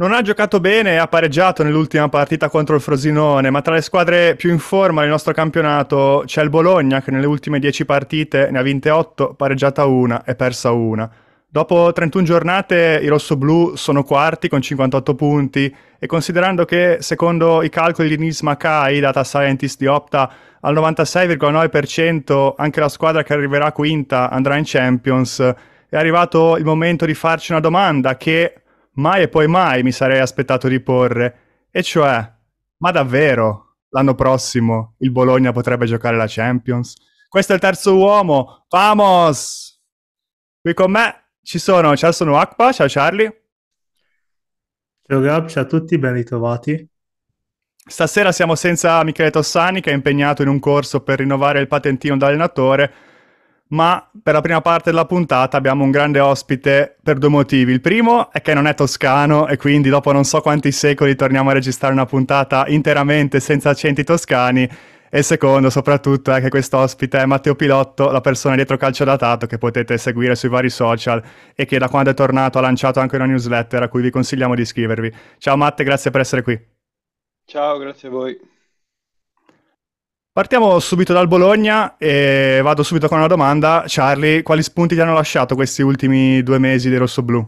Non ha giocato bene, e ha pareggiato nell'ultima partita contro il Frosinone, ma tra le squadre più in forma del nostro campionato c'è il Bologna che nelle ultime 10 partite ne ha vinte 8, pareggiata una e persa una. Dopo 31 giornate i rossoblù sono quarti con 58 punti e considerando che secondo i calcoli di Nils Makai, data scientist di Opta, al 96,9% anche la squadra che arriverà quinta andrà in Champions, è arrivato il momento di farci una domanda che mai e poi mai mi sarei aspettato di porre, e cioè, ma davvero, l'anno prossimo il Bologna potrebbe giocare la Champions? Questo è il terzo uomo, vamos! Qui con me ci sono Celso Nuakpa, ciao Charlie. Ciao Gab, ciao a tutti, ben ritrovati. Stasera siamo senza Michele Tossani che è impegnato in un corso per rinnovare il patentino da allenatore, ma per la prima parte della puntata abbiamo un grande ospite per due motivi. Il primo è che non è toscano e quindi dopo non so quanti secoli torniamo a registrare una puntata interamente senza accenti toscani. E il secondo, soprattutto, è che questo ospite è Matteo Pilotto, la persona dietro Calcio Datato che potete seguire sui vari social e che da quando è tornato ha lanciato anche una newsletter a cui vi consigliamo di iscrivervi. Ciao Matte, grazie per essere qui. Ciao, grazie a voi. Partiamo subito dal Bologna e vado subito con una domanda. Charlie, quali spunti ti hanno lasciato questi ultimi due mesi dei rossoblù?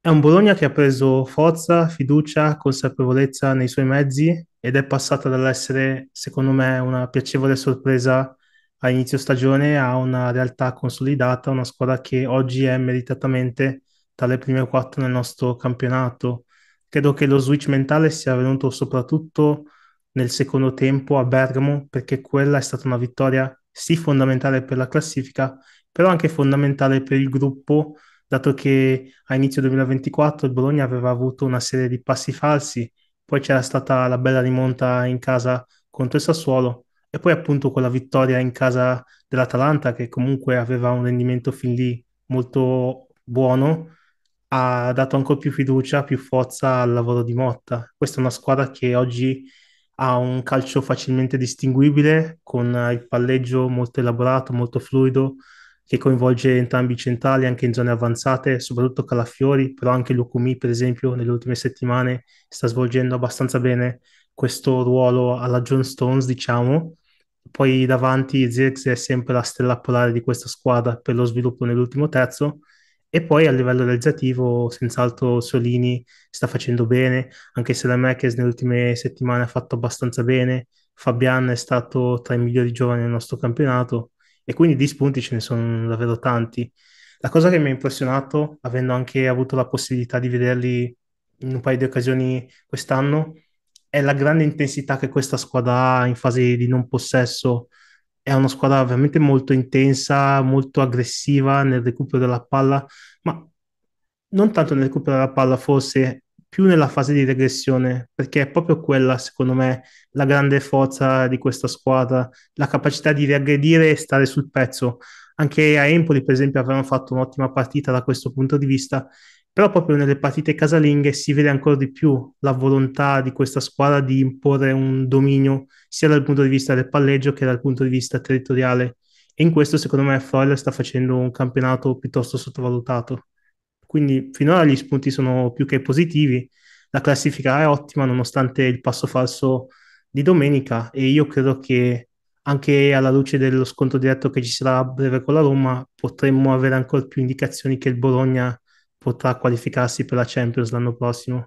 È un Bologna che ha preso forza, fiducia, consapevolezza nei suoi mezzi ed è passata dall'essere, secondo me, una piacevole sorpresa a inizio stagione a una realtà consolidata, una squadra che oggi è meritatamente tra le prime quattro nel nostro campionato. Credo che lo switch mentale sia venuto soprattutto nel secondo tempo a Bergamo perché quella è stata una vittoria sì fondamentale per la classifica, però anche fondamentale per il gruppo, dato che a inizio 2024 il Bologna aveva avuto una serie di passi falsi, poi c'era stata la bella rimonta in casa contro il Sassuolo e poi appunto quella vittoria in casa dell'Atalanta che comunque aveva un rendimento fin lì molto buono ha dato ancora più fiducia, più forza al lavoro di Motta. Questa è una squadra che oggi ha un calcio facilmente distinguibile, con eh, il palleggio molto elaborato, molto fluido, che coinvolge entrambi i centrali, anche in zone avanzate, soprattutto Calafiori, però anche Lukumi, per esempio, nelle ultime settimane sta svolgendo abbastanza bene questo ruolo alla John Stones, diciamo. Poi davanti Zirx è sempre la stella polare di questa squadra per lo sviluppo nell'ultimo terzo, e poi a livello realizzativo, senz'altro Solini sta facendo bene, anche se la Merkes nelle ultime settimane ha fatto abbastanza bene. Fabian è stato tra i migliori giovani del nostro campionato e quindi di spunti ce ne sono davvero tanti. La cosa che mi ha impressionato, avendo anche avuto la possibilità di vederli in un paio di occasioni quest'anno, è la grande intensità che questa squadra ha in fase di non possesso, è una squadra veramente molto intensa, molto aggressiva nel recupero della palla, ma non tanto nel recupero della palla, forse più nella fase di regressione, perché è proprio quella, secondo me, la grande forza di questa squadra, la capacità di riaggredire e stare sul pezzo. Anche a Empoli, per esempio, avevano fatto un'ottima partita da questo punto di vista però proprio nelle partite casalinghe si vede ancora di più la volontà di questa squadra di imporre un dominio sia dal punto di vista del palleggio che dal punto di vista territoriale e in questo secondo me Froiler sta facendo un campionato piuttosto sottovalutato quindi finora gli spunti sono più che positivi la classifica è ottima nonostante il passo falso di domenica e io credo che anche alla luce dello scontro diretto che ci sarà a breve con la Roma potremmo avere ancora più indicazioni che il Bologna potrà qualificarsi per la Champions l'anno prossimo.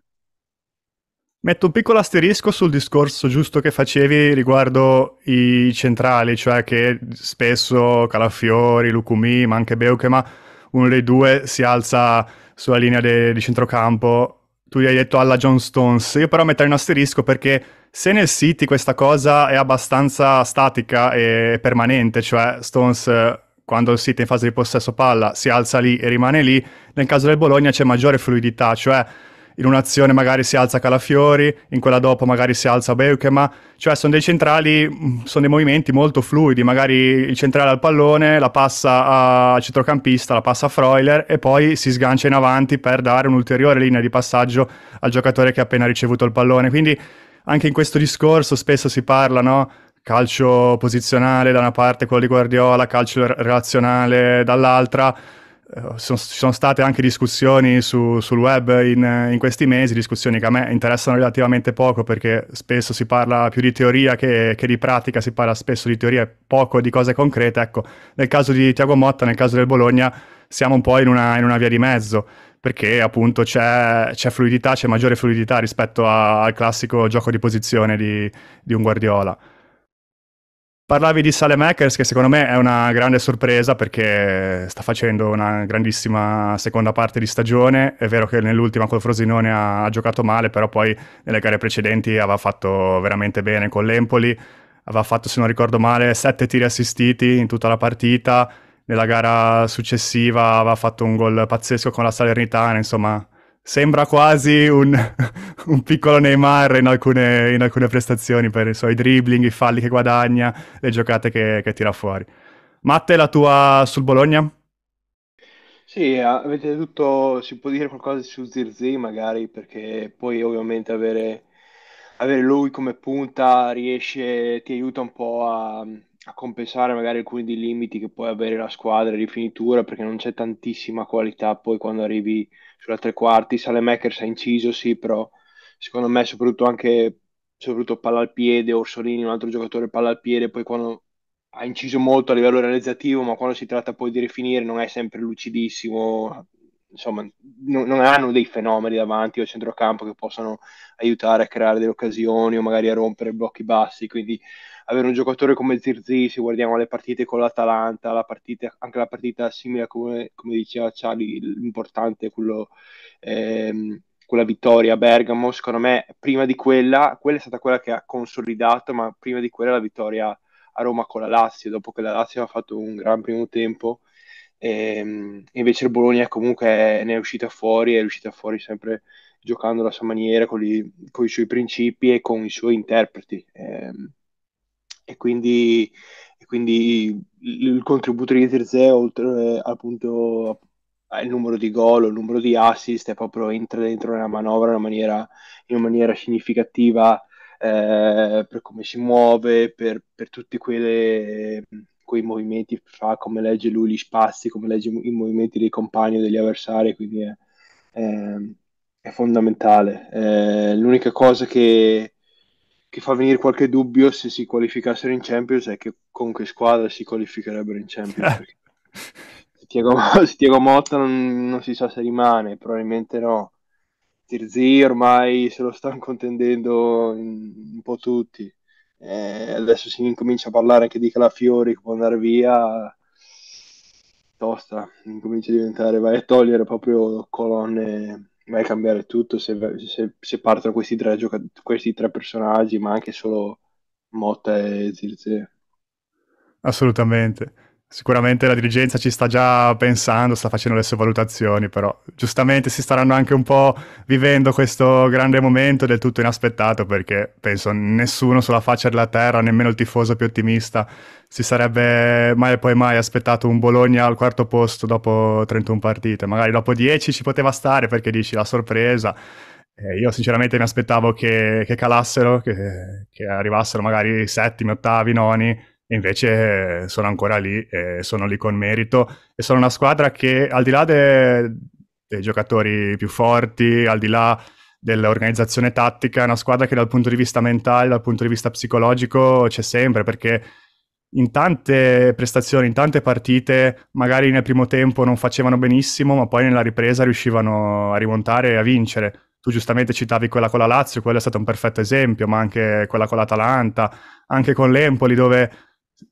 Metto un piccolo asterisco sul discorso giusto che facevi riguardo i centrali, cioè che spesso Calafiori, Lucumi, ma anche Beuchema, uno dei due si alza sulla linea de- di centrocampo. Tu gli hai detto alla John Stones, io però metterei un asterisco perché se nel City questa cosa è abbastanza statica e permanente, cioè Stones quando il City è in fase di possesso palla si alza lì e rimane lì, nel caso del Bologna c'è maggiore fluidità, cioè in un'azione magari si alza Calafiori, in quella dopo magari si alza Beukema, cioè sono dei centrali, mm, sono dei movimenti molto fluidi, magari il centrale al pallone, la passa a centrocampista, la passa a Freuler e poi si sgancia in avanti per dare un'ulteriore linea di passaggio al giocatore che ha appena ricevuto il pallone, quindi anche in questo discorso spesso si parla, no? calcio posizionale da una parte, quello di Guardiola, calcio relazionale dall'altra. Eh, ci sono state anche discussioni su, sul web in, in, questi mesi, discussioni che a me interessano relativamente poco perché spesso si parla più di teoria che, che di pratica, si parla spesso di teoria e poco di cose concrete. Ecco, nel caso di Tiago Motta, nel caso del Bologna, siamo un po' in una, in una via di mezzo perché appunto c'è, c'è, fluidità, c'è maggiore fluidità rispetto a, al classico gioco di posizione di, di un Guardiola. Parlavi di Salemakers, che secondo me è una grande sorpresa perché sta facendo una grandissima seconda parte di stagione. È vero che nell'ultima col Frosinone ha, ha giocato male, però poi nelle gare precedenti aveva fatto veramente bene con l'Empoli. Aveva fatto, se non ricordo male, sette tiri assistiti in tutta la partita. Nella gara successiva aveva fatto un gol pazzesco con la Salernitana, insomma sembra quasi un, un piccolo Neymar in alcune, in alcune, prestazioni per i suoi dribbling, i falli che guadagna, le giocate che, che tira fuori. Matte, la tua sul Bologna? Sì, eh, avete detto, si può dire qualcosa su Zirzi magari, perché poi ovviamente avere, avere, lui come punta riesce, ti aiuta un po' a, a compensare magari alcuni dei limiti che puoi avere la squadra, di finitura, perché non c'è tantissima qualità poi quando arrivi sulla tre quarti. Sale Salemakers ha inciso, sì, però secondo me soprattutto anche soprattutto palla al piede, Orsolini, un altro giocatore palla al piede, poi quando ha inciso molto a livello realizzativo, ma quando si tratta poi di rifinire non è sempre lucidissimo, insomma, non, non hanno dei fenomeni davanti al centrocampo che possano aiutare a creare delle occasioni o magari a rompere blocchi bassi, quindi avere un giocatore come Zirzi, se guardiamo le partite con l'Atalanta, la partita, anche la partita simile, come, come diceva Charlie, l'importante è quello... Ehm, quella vittoria a Bergamo, secondo me, prima di quella, quella è stata quella che ha consolidato, ma prima di quella la vittoria a Roma con la Lazio, dopo che la Lazio ha fatto un gran primo tempo. Ehm, e, invece il Bologna comunque ne è uscita fuori, è uscita fuori sempre giocando alla sua maniera, con, gli, con i suoi principi e con i suoi interpreti. E, ehm, e quindi, e quindi il, contributo di Zirze oltre eh, appunto il numero di gol, il numero di assist, è proprio entra dentro nella manovra in maniera, in maniera significativa eh, per come si muove, per, per tutti quelle, quei movimenti che fa, come legge lui gli spazi, come legge i movimenti dei compagni, o degli avversari, quindi è, è, è fondamentale. Eh, l'unica cosa che, che fa venire qualche dubbio se si qualificassero in Champions è che con che squadra si qualificherebbero in Champions. Certo. se, Diego, se Motta non, non, si sa se rimane, probabilmente no. Tirzi ormai se lo stanno contendendo un po' tutti. Eh, adesso si incomincia a parlare anche di Calafiori che può andare via. Tosta, incomincia a diventare, vai a togliere proprio colonne vai a cambiare tutto se, se, se partono questi tre, gioca- questi tre personaggi, ma anche solo Motta e Zirze. Assolutamente. Sicuramente la dirigenza ci sta già pensando, sta facendo le sue valutazioni, però giustamente si staranno anche un po' vivendo questo grande momento del tutto inaspettato, perché penso nessuno sulla faccia della terra, nemmeno il tifoso più ottimista, si sarebbe mai e poi mai aspettato un Bologna al quarto posto dopo 31 partite. Magari dopo 10 ci poteva stare perché dici la sorpresa. Eh, io sinceramente mi aspettavo che, che calassero, che, che arrivassero magari settimi, ottavi, noni e invece eh, sono ancora lì, e sono lì con merito e sono una squadra che al di là de- dei giocatori più forti, al di là dell'organizzazione tattica, è una squadra che dal punto di vista mentale, dal punto di vista psicologico c'è sempre perché in tante prestazioni, in tante partite, magari nel primo tempo non facevano benissimo, ma poi nella ripresa riuscivano a rimontare e a vincere. Tu giustamente citavi quella con la Lazio, quello è stato un perfetto esempio, ma anche quella con l'Atalanta, anche con l'Empoli dove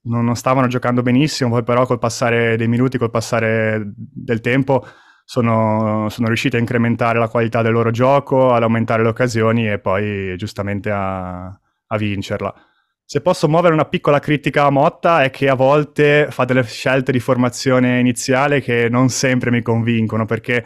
non, non stavano giocando benissimo, poi però col passare dei minuti, col passare del tempo sono, sono riusciti a incrementare la qualità del loro gioco, ad aumentare le occasioni e poi giustamente a, a vincerla. Se posso muovere una piccola critica a Motta è che a volte fa delle scelte di formazione iniziale che non sempre mi convincono perché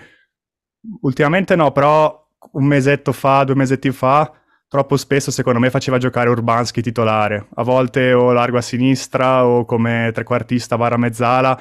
ultimamente no, però un mesetto fa, due mesetti fa troppo spesso secondo me faceva giocare Urbanski titolare, a volte o largo a sinistra o come trequartista vara mezzala.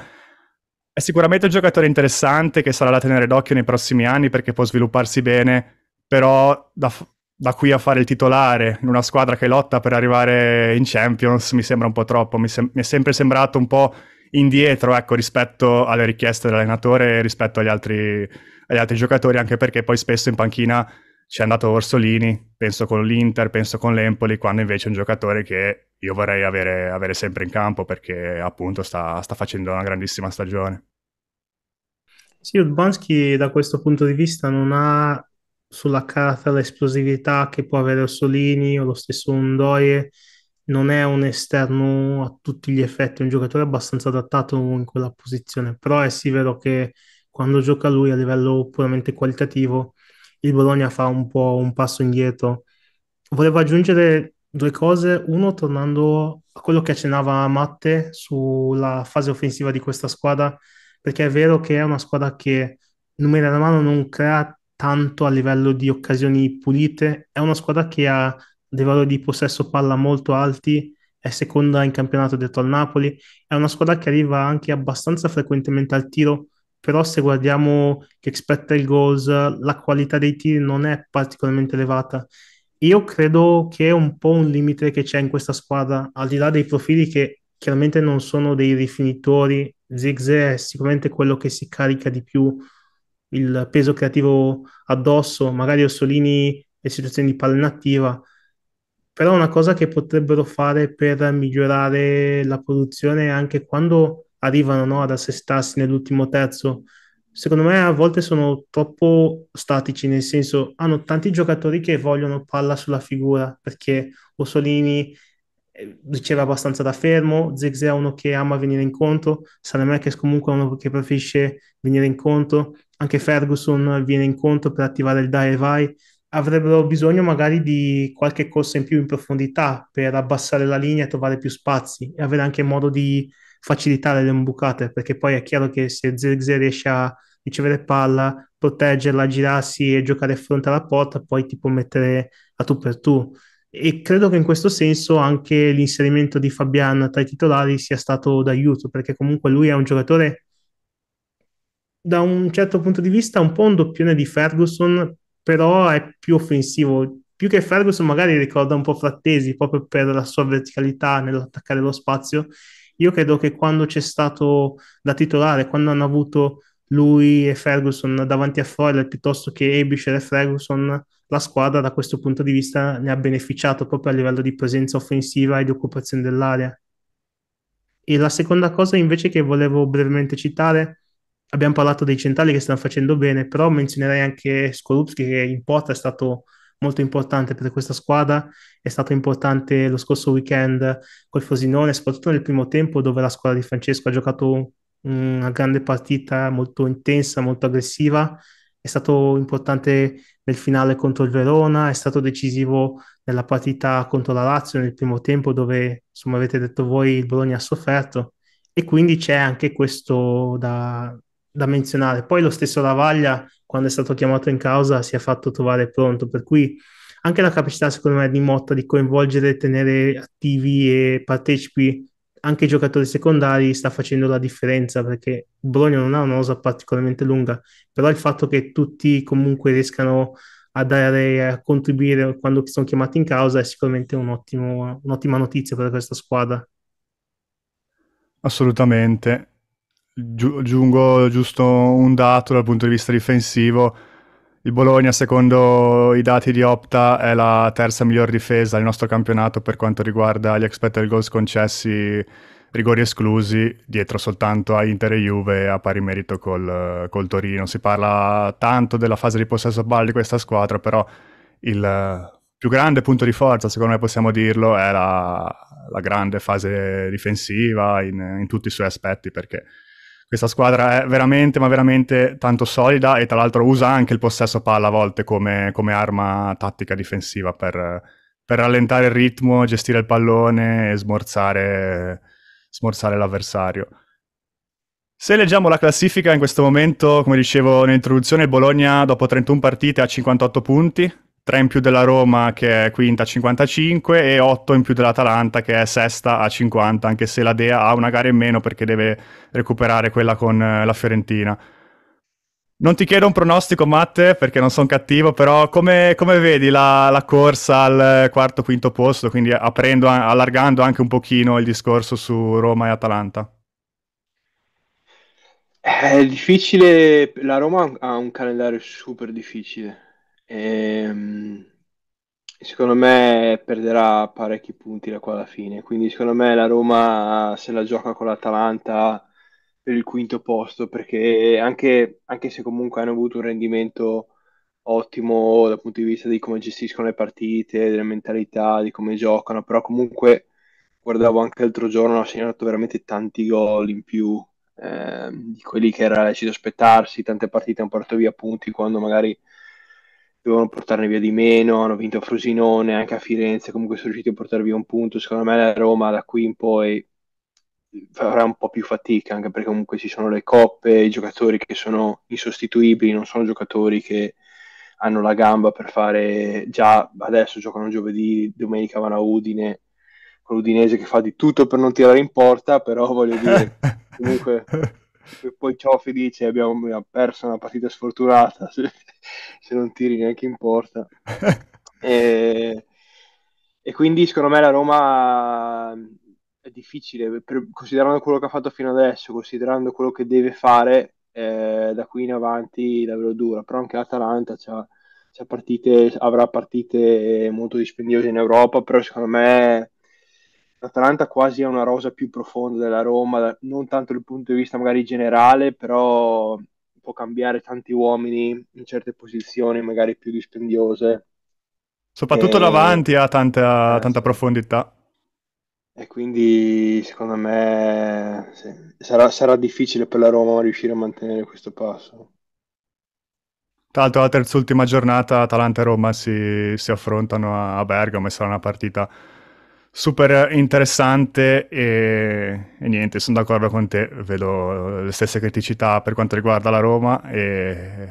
È sicuramente un giocatore interessante che sarà da tenere d'occhio nei prossimi anni perché può svilupparsi bene, però da, da qui a fare il titolare in una squadra che lotta per arrivare in Champions mi sembra un po' troppo, mi, sem- mi è sempre sembrato un po' indietro ecco, rispetto alle richieste dell'allenatore e rispetto agli altri, agli altri giocatori, anche perché poi spesso in panchina ci è andato Orsolini, penso con l'Inter, penso con l'Empoli, quando invece è un giocatore che io vorrei avere, avere sempre in campo perché appunto sta, sta facendo una grandissima stagione. Sì, Udbonski da questo punto di vista non ha sulla carta l'esplosività che può avere Orsolini o lo stesso Ondoie, non è un esterno a tutti gli effetti, è un giocatore abbastanza adattato in quella posizione, però è sì vero che quando gioca lui a livello puramente qualitativo il Bologna fa un po' un passo indietro. Volevo aggiungere due cose. Uno, tornando a quello che accennava Matte sulla fase offensiva di questa squadra, perché è vero che è una squadra che numeri alla mano non crea tanto a livello di occasioni pulite, è una squadra che ha dei valori di possesso palla molto alti, è seconda in campionato detto al Napoli, è una squadra che arriva anche abbastanza frequentemente al tiro, però se guardiamo che expected goals la qualità dei tiri non è particolarmente elevata. Io credo che è un po' un limite che c'è in questa squadra, al di là dei profili che chiaramente non sono dei rifinitori, Zigze è sicuramente quello che si carica di più il peso creativo addosso, magari Ossolini le situazioni di palla inattiva, però una cosa che potrebbero fare per migliorare la produzione anche quando arrivano no, ad assestarsi nell'ultimo terzo, secondo me a volte sono troppo statici, nel senso hanno tanti giocatori che vogliono palla sulla figura, perché Ossolini eh, riceve abbastanza da fermo, Zegze è uno che ama venire incontro, Salemekes comunque è uno che preferisce venire incontro, anche Ferguson viene incontro per attivare il dai e vai, avrebbero bisogno magari di qualche corsa in più in profondità per abbassare la linea e trovare più spazi e avere anche modo di facilitare le imbucate, perché poi è chiaro che se Zirze riesce a ricevere palla, proteggerla, girarsi e giocare fronte alla porta, poi ti può mettere a tu per tu. E credo che in questo senso anche l'inserimento di Fabian tra i titolari sia stato d'aiuto, perché comunque lui è un giocatore da un certo punto di vista un po' un doppione di Ferguson, però è più offensivo. Più che Ferguson magari ricorda un po' Frattesi, proprio per la sua verticalità nell'attaccare lo spazio, io credo che quando c'è stato da titolare, quando hanno avuto lui e Ferguson davanti a Foyle piuttosto che Ebischer e Ferguson, la squadra da questo punto di vista ne ha beneficiato proprio a livello di presenza offensiva e di occupazione dell'area. E la seconda cosa invece che volevo brevemente citare, abbiamo parlato dei centrali che stanno facendo bene, però menzionerei anche Skorupski che in porta è stato molto importante per questa squadra, è stato importante lo scorso weekend col Fosinone, soprattutto nel primo tempo dove la squadra di Francesco ha giocato una grande partita molto intensa, molto aggressiva, è stato importante nel finale contro il Verona, è stato decisivo nella partita contro la Lazio nel primo tempo dove, insomma, avete detto voi, il Bologna ha sofferto e quindi c'è anche questo da, da menzionare. Poi lo stesso Lavaglia, quando è stato chiamato in causa, si è fatto trovare pronto, per cui anche la capacità, secondo me, di Motta di coinvolgere e tenere attivi e partecipi anche i giocatori secondari sta facendo la differenza perché Bologna non ha una rosa particolarmente lunga, però il fatto che tutti comunque riescano a dare a contribuire quando sono chiamati in causa è sicuramente un ottimo, un'ottima notizia per questa squadra. Assolutamente. Gi- aggiungo giusto un dato dal punto di vista difensivo. Il Bologna, secondo i dati di Opta, è la terza miglior difesa del nostro campionato per quanto riguarda gli expected goals concessi, rigori esclusi, dietro soltanto a Inter e Juve a pari merito col, col Torino. Si parla tanto della fase di possesso ball di questa squadra, però il più grande punto di forza, secondo me possiamo dirlo, è la, la grande fase difensiva in, in tutti i suoi aspetti, perché questa squadra è veramente, ma veramente tanto solida e tra l'altro usa anche il possesso palla a volte come, come arma tattica difensiva per, per, rallentare il ritmo, gestire il pallone e smorzare, smorzare l'avversario. Se leggiamo la classifica in questo momento, come dicevo nell'introduzione, il Bologna dopo 31 partite ha 58 punti, 3 in più della Roma che è quinta a 55 e 8 in più dell'Atalanta che è sesta a 50, anche se la Dea ha una gara in meno perché deve recuperare quella con eh, la Fiorentina. Non ti chiedo un pronostico, Matte, perché non sono cattivo, però come, come vedi la, la, corsa al quarto, quinto posto, quindi aprendo, allargando anche un pochino il discorso su Roma e Atalanta? Eh, è difficile, la Roma ha un calendario super difficile, e, ehm, secondo me perderà parecchi punti da qua alla fine. Quindi, secondo me, la Roma se la gioca con l'Atalanta per il quinto posto. Perché anche, anche se comunque hanno avuto un rendimento ottimo dal punto di vista di come gestiscono le partite, delle mentalità, di come giocano, però comunque guardavo anche l'altro giorno, hanno segnato veramente tanti gol in più eh, di quelli che era lecito aspettarsi, tante partite hanno portato via punti quando magari dovevano portarne via di meno, hanno vinto a Frosinone, anche a Firenze, comunque sono riusciti a portare via un punto. Secondo me la Roma da qui in poi farà un po' più fatica, anche perché comunque ci sono le coppe, i giocatori che sono insostituibili, non sono giocatori che hanno la gamba per fare già adesso giocano giovedì, domenica vanno a Udine con l'Udinese che fa di tutto per non tirare in porta, però voglio dire comunque e poi ciò felice abbiamo, abbiamo perso una partita sfortunata se, se, non tiri neanche in porta. e, e quindi secondo me la Roma è difficile, per, considerando quello che ha fatto fino adesso, considerando quello che deve fare, eh, da qui in avanti davvero dura, però anche l'Atalanta c'ha, c'ha partite, avrà partite molto dispendiose in Europa, però secondo me l'Atalanta quasi ha una rosa più profonda della Roma, non tanto dal punto di vista magari generale, però può cambiare tanti uomini in certe posizioni magari più dispendiose. Soprattutto e... davanti ha tanta, eh, tanta profondità. E quindi secondo me sì, sarà, sarà difficile per la Roma riuscire a mantenere questo passo. Tra l'altro la terz'ultima giornata Atalanta e Roma si, si affrontano a, a Bergamo e sarà una partita super interessante e, e, niente, sono d'accordo con te, vedo le stesse criticità per quanto riguarda la Roma e,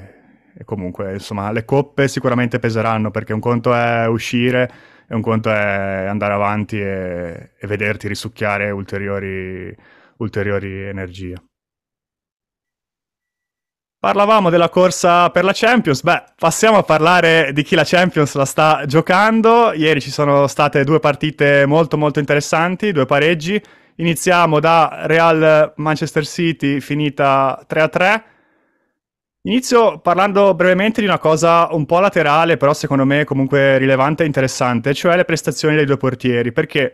e, comunque insomma le coppe sicuramente peseranno perché un conto è uscire e un conto è andare avanti e, e vederti risucchiare ulteriori, ulteriori energie. Parlavamo della corsa per la Champions, beh, passiamo a parlare di chi la Champions la sta giocando. Ieri ci sono state due partite molto molto interessanti, due pareggi. Iniziamo da Real Manchester City finita 3-3. Inizio parlando brevemente di una cosa un po' laterale, però secondo me comunque rilevante e interessante, cioè le prestazioni dei due portieri, perché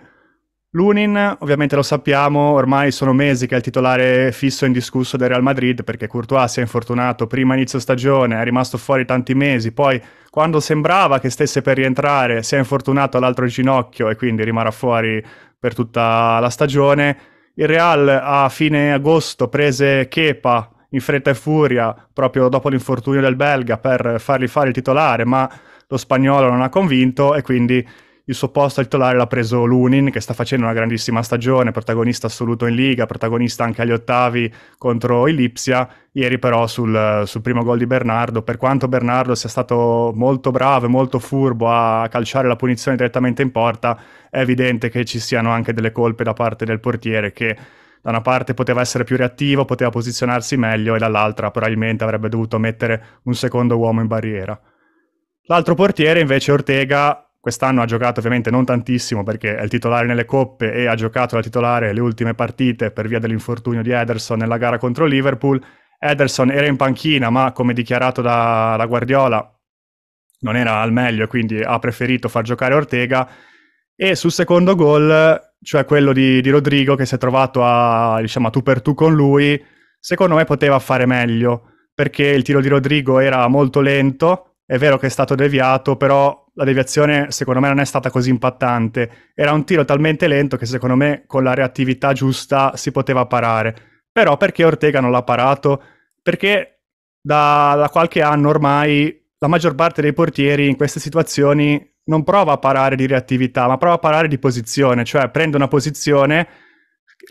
Lunin, ovviamente lo sappiamo, ormai sono mesi che è il titolare fisso e indiscusso del Real Madrid perché Courtois si è infortunato prima inizio stagione, è rimasto fuori tanti mesi, poi quando sembrava che stesse per rientrare si è infortunato all'altro ginocchio e quindi rimarrà fuori per tutta la stagione. Il Real a fine agosto prese Kepa in fretta e furia proprio dopo l'infortunio del belga per fargli fare il titolare, ma lo spagnolo non ha convinto e quindi il suo posto al titolare l'ha preso Lunin, che sta facendo una grandissima stagione, protagonista assoluto in Liga, protagonista anche agli ottavi contro il Lipsia. Ieri però sul, sul primo gol di Bernardo, per quanto Bernardo sia stato molto bravo e molto furbo a calciare la punizione direttamente in porta, è evidente che ci siano anche delle colpe da parte del portiere che da una parte poteva essere più reattivo, poteva posizionarsi meglio e dall'altra probabilmente avrebbe dovuto mettere un secondo uomo in barriera. L'altro portiere invece Ortega Quest'anno ha giocato ovviamente non tantissimo perché è il titolare nelle coppe e ha giocato da titolare le ultime partite per via dell'infortunio di Ederson nella gara contro Liverpool. Ederson era in panchina ma come dichiarato da, da Guardiola non era al meglio e quindi ha preferito far giocare Ortega. E sul secondo gol, cioè quello di, di Rodrigo che si è trovato a, diciamo, a tu per tu con lui, secondo me poteva fare meglio perché il tiro di Rodrigo era molto lento. È vero che è stato deviato, però la deviazione secondo me non è stata così impattante. Era un tiro talmente lento che secondo me con la reattività giusta si poteva parare. Però perché Ortega non l'ha parato? Perché da, da qualche anno ormai la maggior parte dei portieri in queste situazioni non prova a parare di reattività, ma prova a parare di posizione, cioè prende una posizione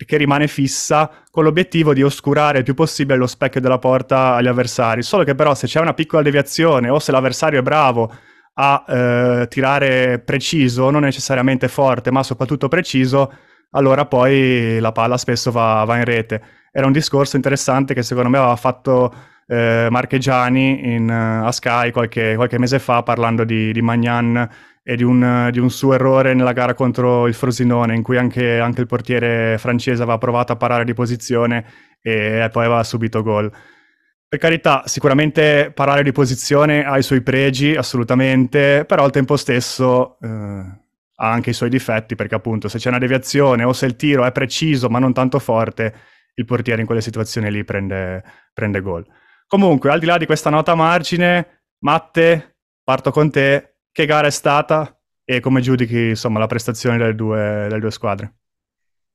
che rimane fissa con l'obiettivo di oscurare il più possibile lo specchio della porta agli avversari. Solo che però se c'è una piccola deviazione o se l'avversario è bravo a eh, tirare preciso, non necessariamente forte, ma soprattutto preciso, allora poi la palla spesso va, va in rete. Era un discorso interessante che secondo me aveva fatto eh, Marchegiani in, eh, a Sky qualche, qualche, mese fa parlando di, di Magnan e di un, di un, suo errore nella gara contro il Frosinone in cui anche, anche il portiere francese aveva provato a parare di posizione e, e poi aveva subito gol. Per carità, sicuramente parlare di posizione ha i suoi pregi, assolutamente, però al tempo stesso eh, ha anche i suoi difetti, perché appunto se c'è una deviazione o se il tiro è preciso ma non tanto forte, il portiere in quelle situazioni lì prende, prende gol. Comunque, al di là di questa nota a margine, Matte, parto con te. Che gara è stata e come giudichi insomma, la prestazione delle due, delle due squadre?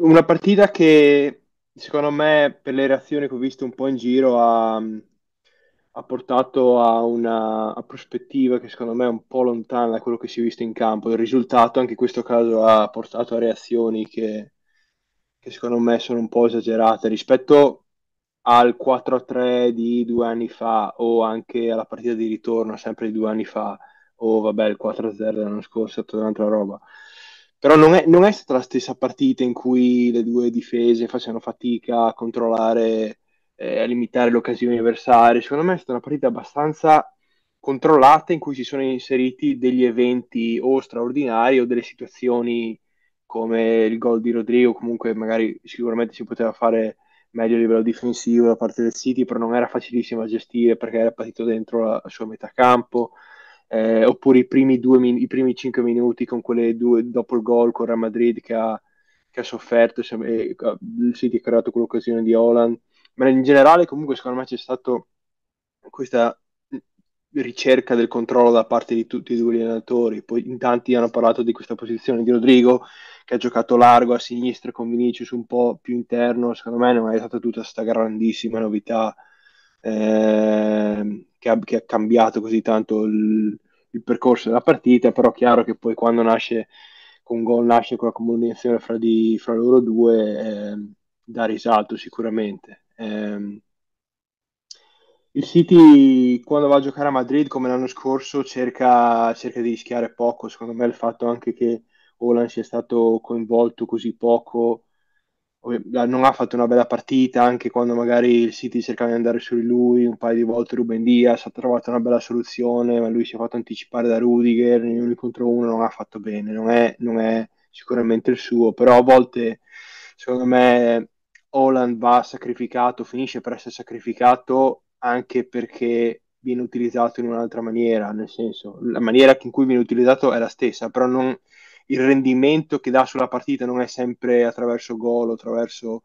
Una partita che secondo me, per le reazioni che ho visto un po' in giro, ha, ha portato a una a prospettiva che secondo me è un po' lontana da quello che si è visto in campo. Il risultato, anche in questo caso, ha portato a reazioni che, che secondo me sono un po' esagerate rispetto al 4-3 di due anni fa o anche alla partita di ritorno sempre di due anni fa o oh, vabbè il 4-0 dell'anno scorso è tutta un'altra roba però non è, non è, stata la stessa partita in cui le due difese facevano fatica a controllare, eh, a limitare le occasioni avversarie. Secondo me è stata una partita abbastanza controllata in cui si sono inseriti degli eventi o straordinari o delle situazioni come il gol di Rodrigo, comunque magari sicuramente si poteva fare meglio a livello difensivo da parte del City, però non era facilissimo da gestire perché era partito dentro la, la sua metà campo eh, oppure i primi, due, i primi 5 minuti con quelle due dopo il gol con Real Madrid che ha, che ha sofferto, e, il eh, City ha creato quell'occasione di Holland, ma in generale comunque secondo me c'è stata questa ricerca del controllo da parte di tutti e due gli allenatori, poi in tanti hanno parlato di questa posizione di Rodrigo che ha giocato largo a sinistra con Vinicius un po' più interno, secondo me non è stata tutta questa grandissima novità ehm, che, ha, che, ha, cambiato così tanto il, il percorso della partita, però è chiaro che poi quando nasce con gol, nasce con la comunicazione fra, di, fra loro due, eh, dà risalto sicuramente. Eh, il City quando va a giocare a Madrid come l'anno scorso cerca, cerca di rischiare poco, secondo me il fatto anche che Olan sia stato coinvolto così poco non ha fatto una bella partita anche quando magari il City cercava di andare su di lui un paio di volte Ruben Diaz ha trovato una bella soluzione ma lui si è fatto anticipare da Rudiger in uno contro uno non ha fatto bene non è, non è sicuramente il suo però a volte secondo me Holland va sacrificato finisce per essere sacrificato anche perché viene utilizzato in un'altra maniera nel senso la maniera in cui viene utilizzato è la stessa però non il rendimento che dà sulla partita non è sempre attraverso gol o attraverso,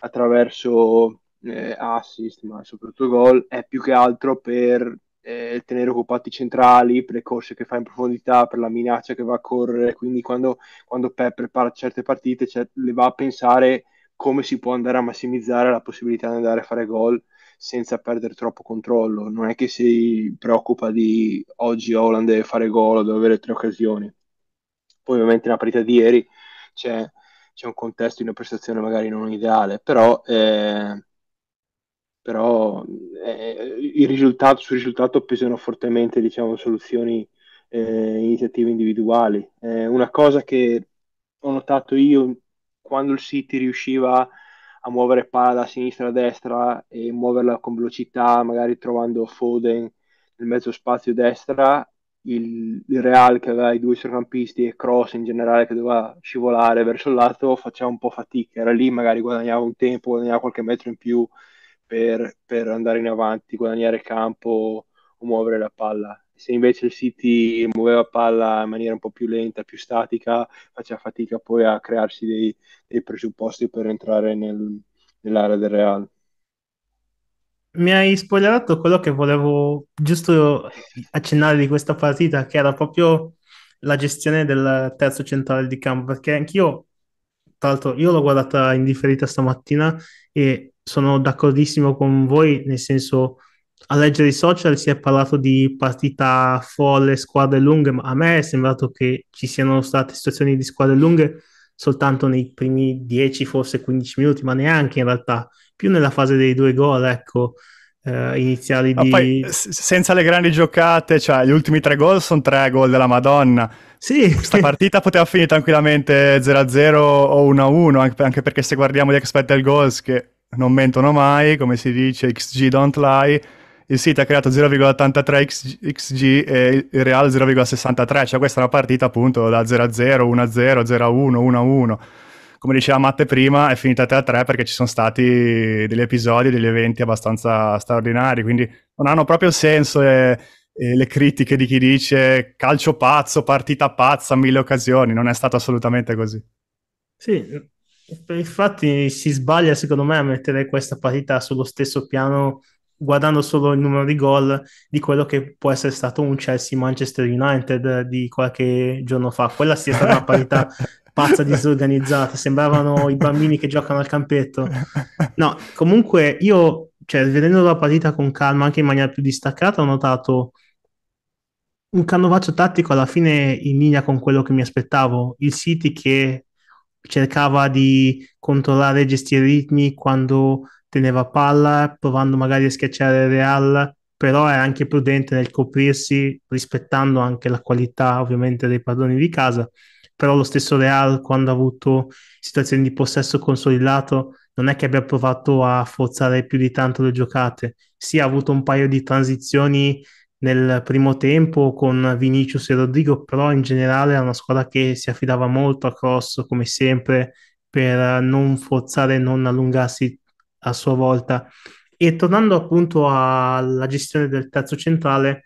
attraverso eh, assist, ma soprattutto gol, è più che altro per eh, tenere occupati i centrali, per le corse che fa in profondità, per la minaccia che va a correre. Quindi quando, quando Pep prepara certe partite cioè, le va a pensare come si può andare a massimizzare la possibilità di andare a fare gol senza perdere troppo controllo. Non è che si preoccupa di oggi Holland deve fare gol o deve avere tre occasioni ovviamente nella partita di ieri c'è, c'è, un contesto di una prestazione magari non ideale, però, eh, però eh, il risultato, sul risultato pesano fortemente diciamo, soluzioni, eh, iniziative individuali. Eh, una cosa che ho notato io quando il City riusciva a a muovere palla da sinistra a destra e muoverla con velocità, magari trovando Foden nel mezzo spazio destra, il, il, Real che aveva i due centrocampisti e Cross in generale che doveva scivolare verso il lato faceva un po' fatica, era lì magari guadagnava un tempo, guadagnava qualche metro in più per, per andare in avanti, guadagnare campo o muovere la palla. Se invece il City muoveva palla in maniera un po' più lenta, più statica, faceva fatica poi a crearsi dei, dei presupposti per entrare nel, nell'area del Real mi hai spoilerato quello che volevo giusto accennare di questa partita, che era proprio la gestione del terzo centrale di campo, perché anch'io, tra l'altro, io l'ho guardata in differita stamattina e sono d'accordissimo con voi, nel senso, a leggere i social si è parlato di partita folle, squadre lunghe, ma a me è sembrato che ci siano state situazioni di squadre lunghe soltanto nei primi 10, forse 15 minuti, ma neanche in realtà più nella fase dei due gol, ecco, eh, iniziali di... Poi, senza le grandi giocate, cioè gli ultimi tre gol sono tre gol della Madonna. Sì. Questa partita poteva finire tranquillamente 0-0 o 1-1, anche perché se guardiamo gli expected goals che non mentono mai, come si dice, XG don't lie, il sito ha creato 0,83 XG, XG e il Real 0,63, cioè questa è una partita appunto da 0-0, 1-0, 0-1, 1-1 come diceva Matte prima, è finita 3 a 3 perché ci sono stati degli episodi, degli eventi abbastanza straordinari, quindi non hanno proprio senso le, eh, eh, le critiche di chi dice calcio pazzo, partita pazza, mille occasioni, non è stato assolutamente così. Sì, eh, infatti si sbaglia secondo me a mettere questa partita sullo stesso piano guardando solo il numero di gol di quello che può essere stato un Chelsea Manchester United di qualche giorno fa. Quella sia stata una parità pazza disorganizzata, sembravano i bambini che giocano al campetto. No, comunque io, cioè, vedendo la partita con calma, anche in maniera più distaccata, ho notato un canovaccio tattico alla fine in linea con quello che mi aspettavo. Il City che cercava di controllare e gestire i ritmi quando teneva palla, provando magari a schiacciare il Real, però è anche prudente nel coprirsi, rispettando anche la qualità ovviamente dei padroni di casa però lo stesso Real quando ha avuto situazioni di possesso consolidato non è che abbia provato a forzare più di tanto le giocate. Sì, ha avuto un paio di transizioni nel primo tempo con Vinicius e Rodrigo, però in generale è una squadra che si affidava molto a cross, come sempre, per non forzare, e non allungarsi a sua volta. E tornando appunto alla gestione del terzo centrale,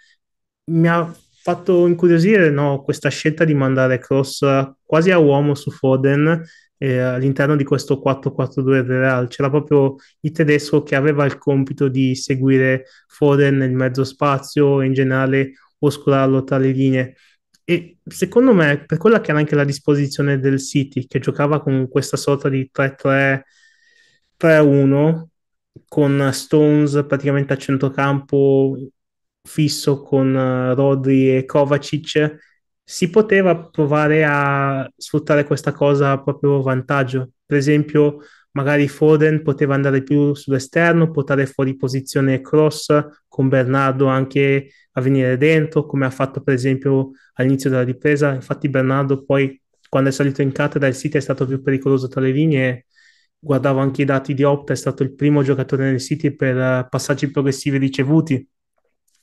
mi ha fatto incuriosire no, questa scelta di mandare Cross quasi a uomo su Foden eh, all'interno di questo 4-4-2 del Real. C'era proprio il tedesco che aveva il compito di seguire Foden nel mezzo spazio e in generale oscurarlo tra le linee. E secondo me, per quella che era anche la disposizione del City, che giocava con questa sorta di 3-3-3-1, con Stones praticamente a centrocampo fisso con eh, Rodri e Kovacic, si poteva provare a sfruttare questa cosa a proprio vantaggio. Per esempio, magari Foden poteva andare più sull'esterno, portare fuori posizione cross con Bernardo anche a venire dentro, come ha fatto per esempio all'inizio della ripresa. Infatti Bernardo poi quando è salito in cattedra il City è stato più pericoloso tra le linee. Guardavo anche i dati di Opta, è stato il primo giocatore nel City per eh, passaggi progressivi ricevuti,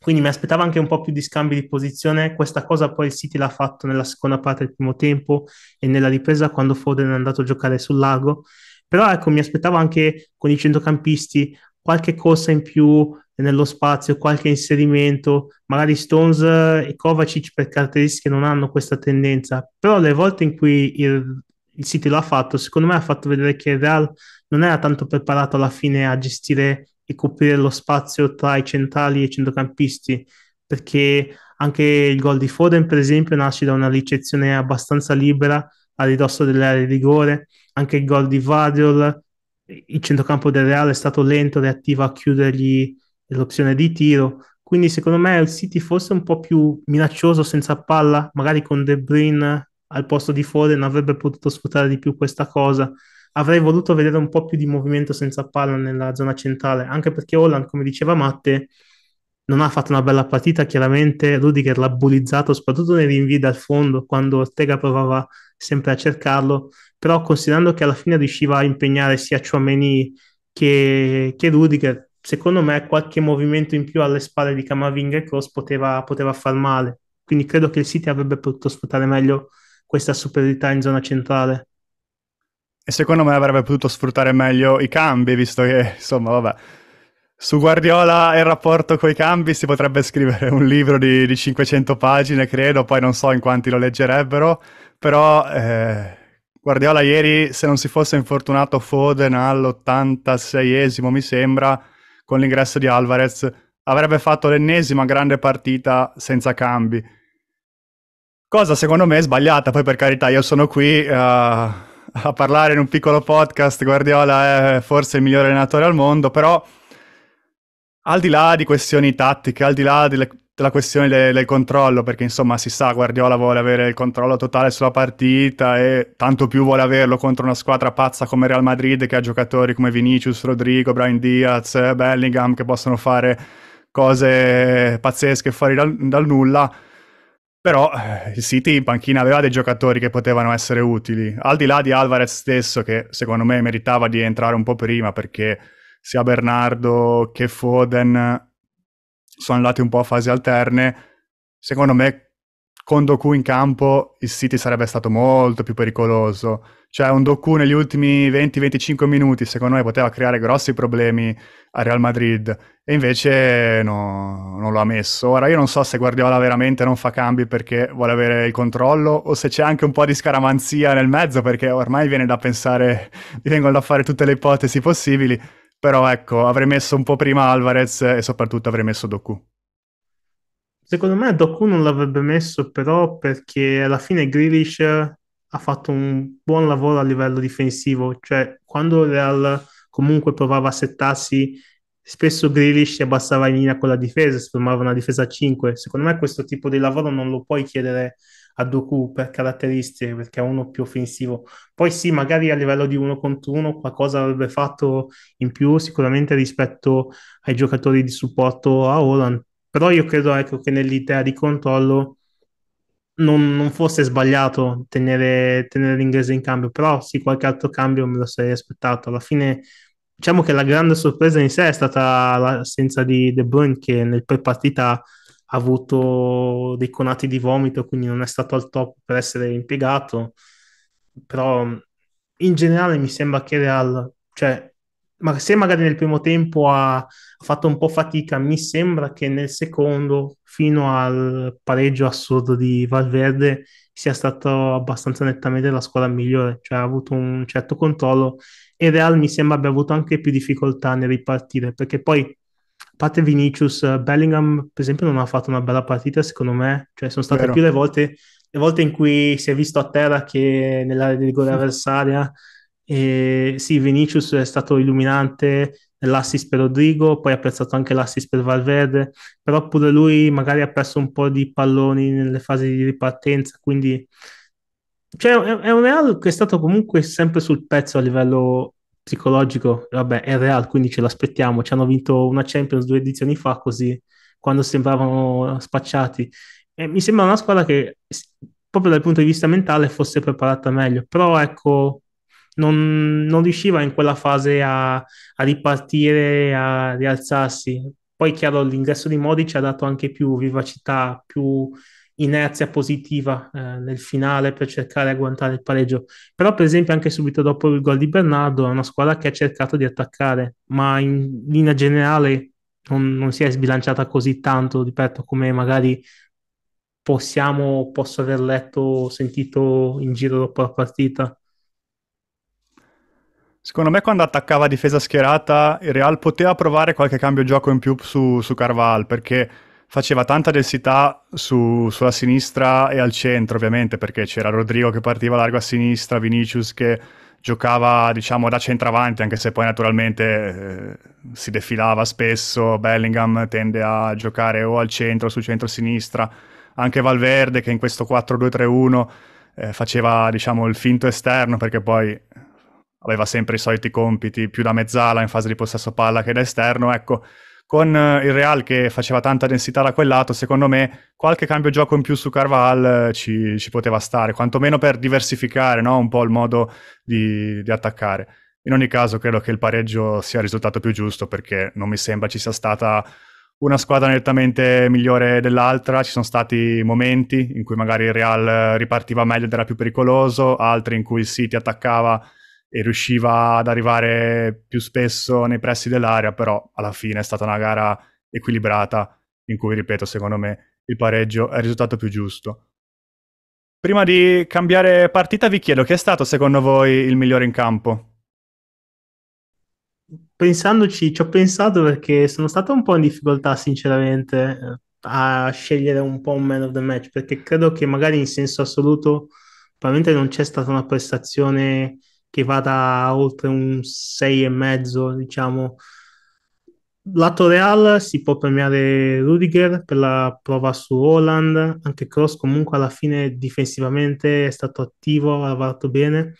quindi mi aspettavo anche un po' più di scambi di posizione. Questa cosa poi il City l'ha fatto nella seconda parte del primo tempo e nella ripresa quando Foden è andato a giocare sul largo. Però ecco, mi aspettavo anche con i centrocampisti qualche corsa in più nello spazio, qualche inserimento. Magari Stones e Kovacic per caratteristiche non hanno questa tendenza. Però le volte in cui il, il City l'ha fatto, secondo me ha fatto vedere che il Real non era tanto preparato alla fine a gestire e coprire lo spazio tra i centrali e i centrocampisti, perché anche il gol di Foden, per esempio, nasce da una ricezione abbastanza libera a ridosso dell'area di rigore, anche il gol di Vadiol, il centrocampo del Real è stato lento, reattivo a chiudergli l'opzione di tiro, quindi secondo me il City fosse un po' più minaccioso senza palla, magari con De Bruyne al posto di Foden avrebbe potuto sfruttare di più questa cosa, avrei voluto vedere un po' più di movimento senza palla nella zona centrale, anche perché Holland, come diceva Matte, non ha fatto una bella partita, chiaramente Rudiger l'ha bullizzato, soprattutto nei rinvii dal fondo, quando Ortega provava sempre a cercarlo, però considerando che alla fine riusciva a impegnare sia Chouameni che, che Rudiger, secondo me qualche movimento in più alle spalle di Camavinga e Cross poteva, poteva far male, quindi credo che il City avrebbe potuto sfruttare meglio questa superiorità in zona centrale. E secondo me avrebbe potuto sfruttare meglio i cambi, visto che, insomma, vabbè. Su Guardiola e il rapporto con i cambi si potrebbe scrivere un libro di, di, 500 pagine, credo, poi non so in quanti lo leggerebbero, però eh, Guardiola ieri, se non si fosse infortunato Foden all'86esimo, mi sembra, con l'ingresso di Alvarez, avrebbe fatto l'ennesima grande partita senza cambi. Cosa secondo me è sbagliata, poi per carità io sono qui... Uh a parlare in un piccolo podcast, Guardiola è forse il migliore allenatore al mondo, però al di là di questioni tattiche, al di là delle, della questione del, del, controllo, perché insomma si sa, Guardiola vuole avere il controllo totale sulla partita e tanto più vuole averlo contro una squadra pazza come Real Madrid che ha giocatori come Vinicius, Rodrigo, Brian Diaz, Bellingham che possono fare cose pazzesche fuori dal, dal nulla però il eh, City in panchina aveva dei giocatori che potevano essere utili, al di là di Alvarez stesso che secondo me meritava di entrare un po' prima perché sia Bernardo che Foden sono andati un po' a fasi alterne, secondo me con Doku in campo il City sarebbe stato molto più pericoloso. Cioè un Doku negli ultimi 20-25 minuti secondo me poteva creare grossi problemi al Real Madrid e invece no, non lo ha messo. Ora io non so se Guardiola veramente non fa cambi perché vuole avere il controllo o se c'è anche un po' di scaramanzia nel mezzo perché ormai viene da pensare, vengono da fare tutte le ipotesi possibili, però ecco avrei messo un po' prima Alvarez e soprattutto avrei messo Doku. Secondo me Doku non l'avrebbe messo però perché alla fine Grealish ha fatto un buon lavoro a livello difensivo, cioè quando il Real comunque provava a settarsi, spesso Grealish si abbassava in linea con la difesa, si formava una difesa a 5. Secondo me questo tipo di lavoro non lo puoi chiedere a Doku per caratteristiche, perché è uno più offensivo. Poi sì, magari a livello di uno contro uno qualcosa avrebbe fatto in più sicuramente rispetto ai giocatori di supporto a Holland, però io credo ecco, che nell'idea di controllo non, non fosse sbagliato tenere, tenere, l'inglese in cambio, però sì, qualche altro cambio me lo sarei aspettato. Alla fine, diciamo che la grande sorpresa in sé è stata l'assenza di De Bruyne, che nel pre-partita ha avuto dei conati di vomito, quindi non è stato al top per essere impiegato. Però in generale mi sembra che Real, cioè ma se magari nel primo tempo ha fatto un po' fatica, mi sembra che nel secondo, fino al pareggio assurdo di Valverde, sia stato abbastanza nettamente la squadra migliore, cioè ha avuto un certo controllo e Real mi sembra abbia avuto anche più difficoltà nel ripartire, perché poi, a parte Vinicius, Bellingham per esempio non ha fatto una bella partita secondo me, cioè sono state Vero. più le volte, le volte in cui si è visto a terra che nell'area di rigore avversaria. E sì, Vinicius è stato illuminante nell'assist per Rodrigo, poi ha apprezzato anche l'assist per Valverde, però pure lui magari ha perso un po' di palloni nelle fasi di ripartenza, quindi cioè, è, un Real che è stato comunque sempre sul pezzo a livello psicologico, vabbè è Real quindi ce l'aspettiamo, ci hanno vinto una Champions due edizioni fa così, quando sembravano spacciati. E mi sembra una squadra che proprio dal punto di vista mentale fosse preparata meglio, però ecco non, non riusciva in quella fase a, a, ripartire, a rialzarsi. Poi, chiaro, l'ingresso di Modi ci ha dato anche più vivacità, più inerzia positiva eh, nel finale per cercare di agguantare il pareggio. Però, per esempio, anche subito dopo il gol di Bernardo, è una squadra che ha cercato di attaccare, ma in linea generale non, non si è sbilanciata così tanto, ripeto, come magari possiamo, posso aver letto o sentito in giro dopo la partita. Secondo me quando attaccava difesa schierata il Real poteva provare qualche cambio gioco in più su, su Carval perché faceva tanta densità su, sulla sinistra e al centro ovviamente perché c'era Rodrigo che partiva largo a sinistra, Vinicius che giocava diciamo da centravanti anche se poi naturalmente eh, si defilava spesso, Bellingham tende a giocare o al centro o sul centro-sinistra, anche Valverde che in questo 4-2-3-1 eh, faceva diciamo il finto esterno perché poi aveva sempre i soliti compiti, più da mezzala in fase di possesso palla che da esterno, ecco. Con eh, il Real che faceva tanta densità da quel lato, secondo me qualche cambio gioco in più su Carval eh, ci, ci poteva stare, quantomeno per diversificare no? un po' il modo di, di attaccare. In ogni caso credo che il pareggio sia il risultato più giusto perché non mi sembra ci sia stata una squadra nettamente migliore dell'altra, ci sono stati momenti in cui magari il Real eh, ripartiva meglio ed era più pericoloso, altri in cui il City attaccava e riusciva ad arrivare più spesso nei pressi dell'area, però alla fine è stata una gara equilibrata in cui, ripeto, secondo me il pareggio è il risultato più giusto. Prima di cambiare partita vi chiedo chi è stato secondo voi il migliore in campo? Pensandoci, ci ho pensato perché sono stato un po' in difficoltà sinceramente eh, a scegliere un po' un man of the match perché credo che magari in senso assoluto probabilmente non c'è stata una prestazione che vada oltre un 6 e mezzo, diciamo. Lato Real si può premiare Rudiger per la prova su Holland, anche Cross comunque alla fine difensivamente è stato attivo, ha lavorato bene.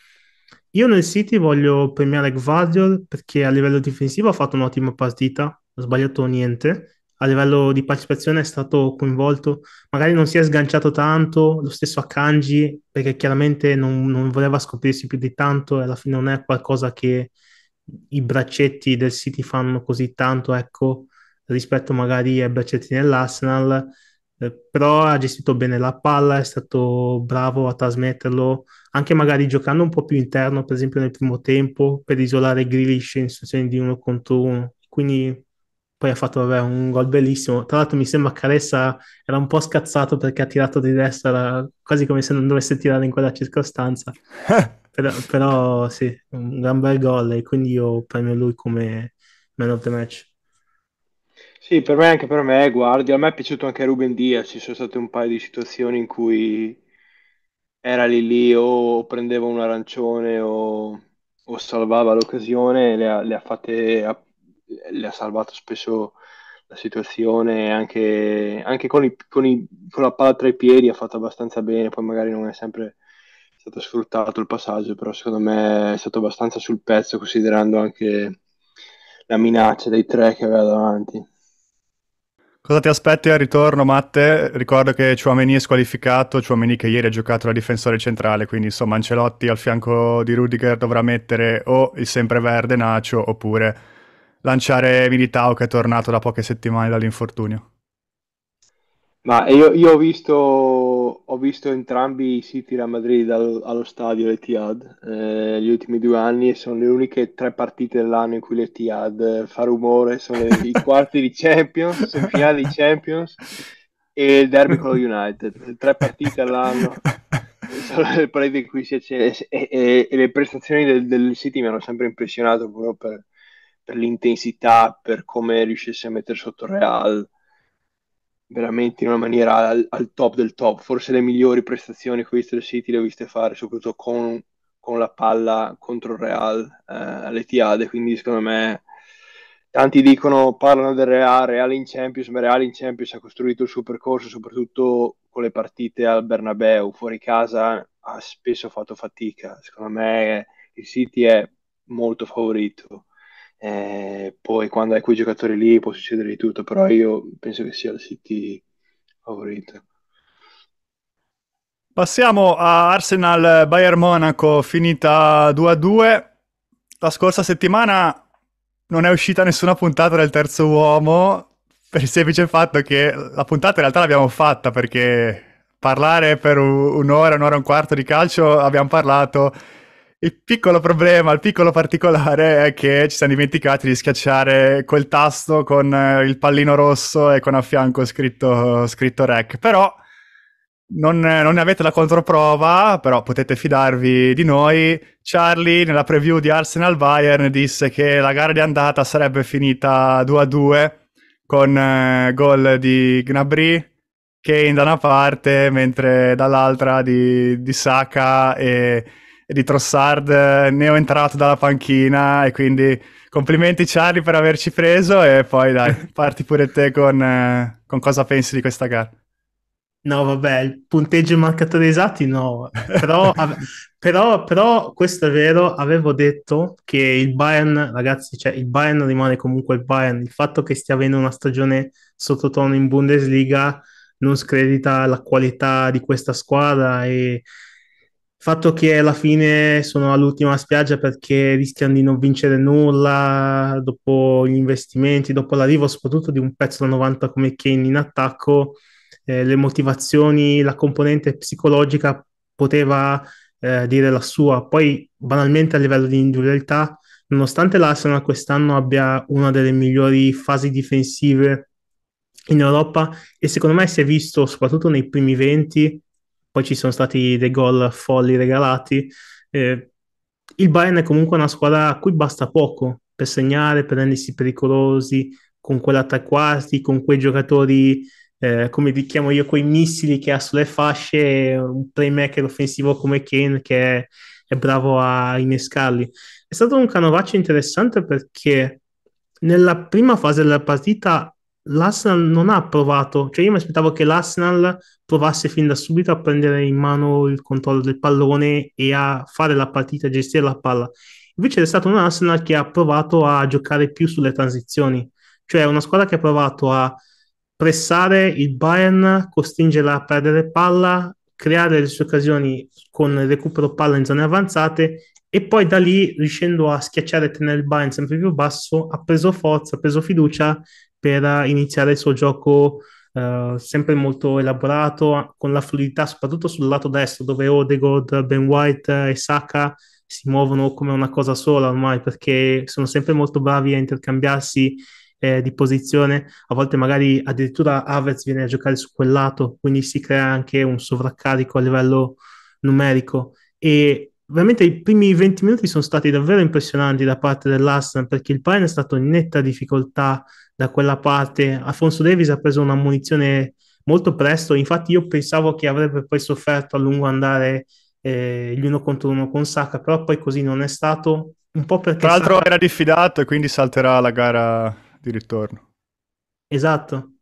Io nel City voglio premiare Gvardiol perché a livello difensivo ha fatto un'ottima partita, non ha sbagliato niente a livello di partecipazione è stato coinvolto, magari non si è sganciato tanto, lo stesso a Kanji, perché chiaramente non, non voleva scoprirsi più di tanto e alla fine non è qualcosa che i braccetti del City fanno così tanto, ecco, rispetto magari ai braccetti dell'Arsenal, eh, però ha gestito bene la palla, è stato bravo a trasmetterlo, anche magari giocando un po' più interno, per esempio nel primo tempo, per isolare Grealish in situazioni di uno contro uno. Quindi poi ha fatto vabbè, un gol bellissimo. Tra l'altro mi sembra che Alessa era un po' scazzato perché ha tirato di destra, quasi come se non dovesse tirare in quella circostanza. però, però, sì, un gran bel gol e quindi io premio lui come man of the match. Sì, per me anche per me, eh, guardi, a me è piaciuto anche Ruben Diaz, ci sono state un paio di situazioni in cui era lì lì o prendeva un arancione o, o salvava l'occasione, le ha, le ha fatte a le ha salvato spesso la situazione, anche, anche con, i, con, i, con, la palla tra i piedi ha fatto abbastanza bene, poi magari non è sempre stato sfruttato il passaggio, però secondo me è stato abbastanza sul pezzo considerando anche la minaccia dei tre che aveva davanti. Cosa ti aspetti al ritorno, Matte? Ricordo che Chouameni è squalificato, Chouameni che ieri ha giocato da difensore centrale, quindi insomma Ancelotti al fianco di Rudiger dovrà mettere o il sempreverde Nacio oppure lanciare Militao che è tornato da poche settimane dall'infortunio. Ma io, io ho, visto, ho, visto, entrambi i siti da Madrid allo, allo stadio l'Etihad eh, gli ultimi due anni e sono le uniche tre partite dell'anno in cui l'Etihad eh, fa rumore, sono i quarti di Champions, i finali di Champions e il derby con lo United, tre partite all'anno sono le partite in cui si accende e, e, e, le prestazioni del, del City mi hanno sempre impressionato proprio per, per l'intensità, per come riuscisse a mettere sotto Real veramente in una maniera al, al, top del top. Forse le migliori prestazioni che ho visto del City le ho viste fare, soprattutto con, con la palla contro il Real eh, all'Etiade. Quindi, secondo me, tanti dicono: parlano del Real, Real in Champions, ma Real in Champions ha costruito il suo percorso, soprattutto con le partite al Bernabeu. Fuori casa ha spesso fatto fatica. Secondo me, il City è molto favorito. Eh, poi quando hai quei giocatori lì può succedere di tutto, però io penso che sia la City favorito. Passiamo a Arsenal Bayern Monaco, finita 2-2. La scorsa settimana non è uscita nessuna puntata del terzo uomo, per il semplice fatto che la puntata in realtà l'abbiamo fatta perché parlare per un'ora, un'ora e un quarto di calcio abbiamo parlato il piccolo problema, il piccolo particolare è che ci siamo dimenticati di schiacciare quel tasto con eh, il pallino rosso e con a fianco scritto, scritto rec. Però non, non ne avete la controprova, però potete fidarvi di noi. Charlie nella preview di Arsenal Bayern disse che la gara di andata sarebbe finita 2-2 con eh, gol di Gnabry, Kane da una parte, mentre dall'altra di, di Saka e di Trossard eh, neo entrato dalla panchina e quindi complimenti Charlie per averci preso e poi dai, parti pure te con, eh, con cosa pensi di questa gara. No, vabbè, il punteggio marcatore esatti no, però, av- però, però, questo è vero, avevo detto che il Bayern, ragazzi, cioè il Bayern rimane comunque il Bayern, il fatto che stia avendo una stagione sottotono in Bundesliga non scredita la qualità di questa squadra e fatto che alla fine sono all'ultima spiaggia perché rischiano di non vincere nulla dopo gli investimenti, dopo l'arrivo soprattutto di un pezzo da 90 come Kane in attacco, eh, le motivazioni, la componente psicologica poteva eh, dire la sua. Poi banalmente a livello di individualità, nonostante l'Arsenal quest'anno abbia una delle migliori fasi difensive in Europa e secondo me si è visto soprattutto nei primi 20 poi ci sono stati dei gol folli regalati. Eh, il Bayern è comunque una squadra a cui basta poco per segnare, per rendersi pericolosi, con quell'attacco quarti, con quei giocatori, eh, come li chiamo io, quei missili che ha sulle fasce, un playmaker offensivo come Kane che è, è bravo a innescarli. È stato un canovaccio interessante perché nella prima fase della partita l'Arsenal non ha provato, cioè io mi aspettavo che l'Arsenal provasse fin da subito a prendere in mano il controllo del pallone e a fare la partita, a gestire la palla. Invece è stato un Arsenal che ha provato a giocare più sulle transizioni, cioè una squadra che ha provato a pressare il Bayern, costringerla a perdere palla, creare le sue occasioni con il recupero palla in zone avanzate e poi da lì riuscendo a schiacciare e tenere il Bayern sempre più basso ha preso forza, ha preso fiducia per iniziare il suo gioco eh, sempre molto elaborato, con la fluidità soprattutto sul lato destro dove Odegaard, Ben White e Saka si muovono come una cosa sola ormai perché sono sempre molto bravi a intercambiarsi eh, di posizione, a volte magari addirittura Havertz viene a giocare su quel lato, quindi si crea anche un sovraccarico a livello numerico e veramente i primi 20 minuti sono stati davvero impressionanti da parte dell'Aston, perché il Bayern è stato in netta difficoltà da quella parte. Alfonso Davis ha preso una munizione molto presto, infatti io pensavo che avrebbe poi sofferto a lungo andare eh, gli uno contro uno con Saka, però poi così non è stato, un po' perché... Tra l'altro Saka... era diffidato e quindi salterà la gara di ritorno. Esatto,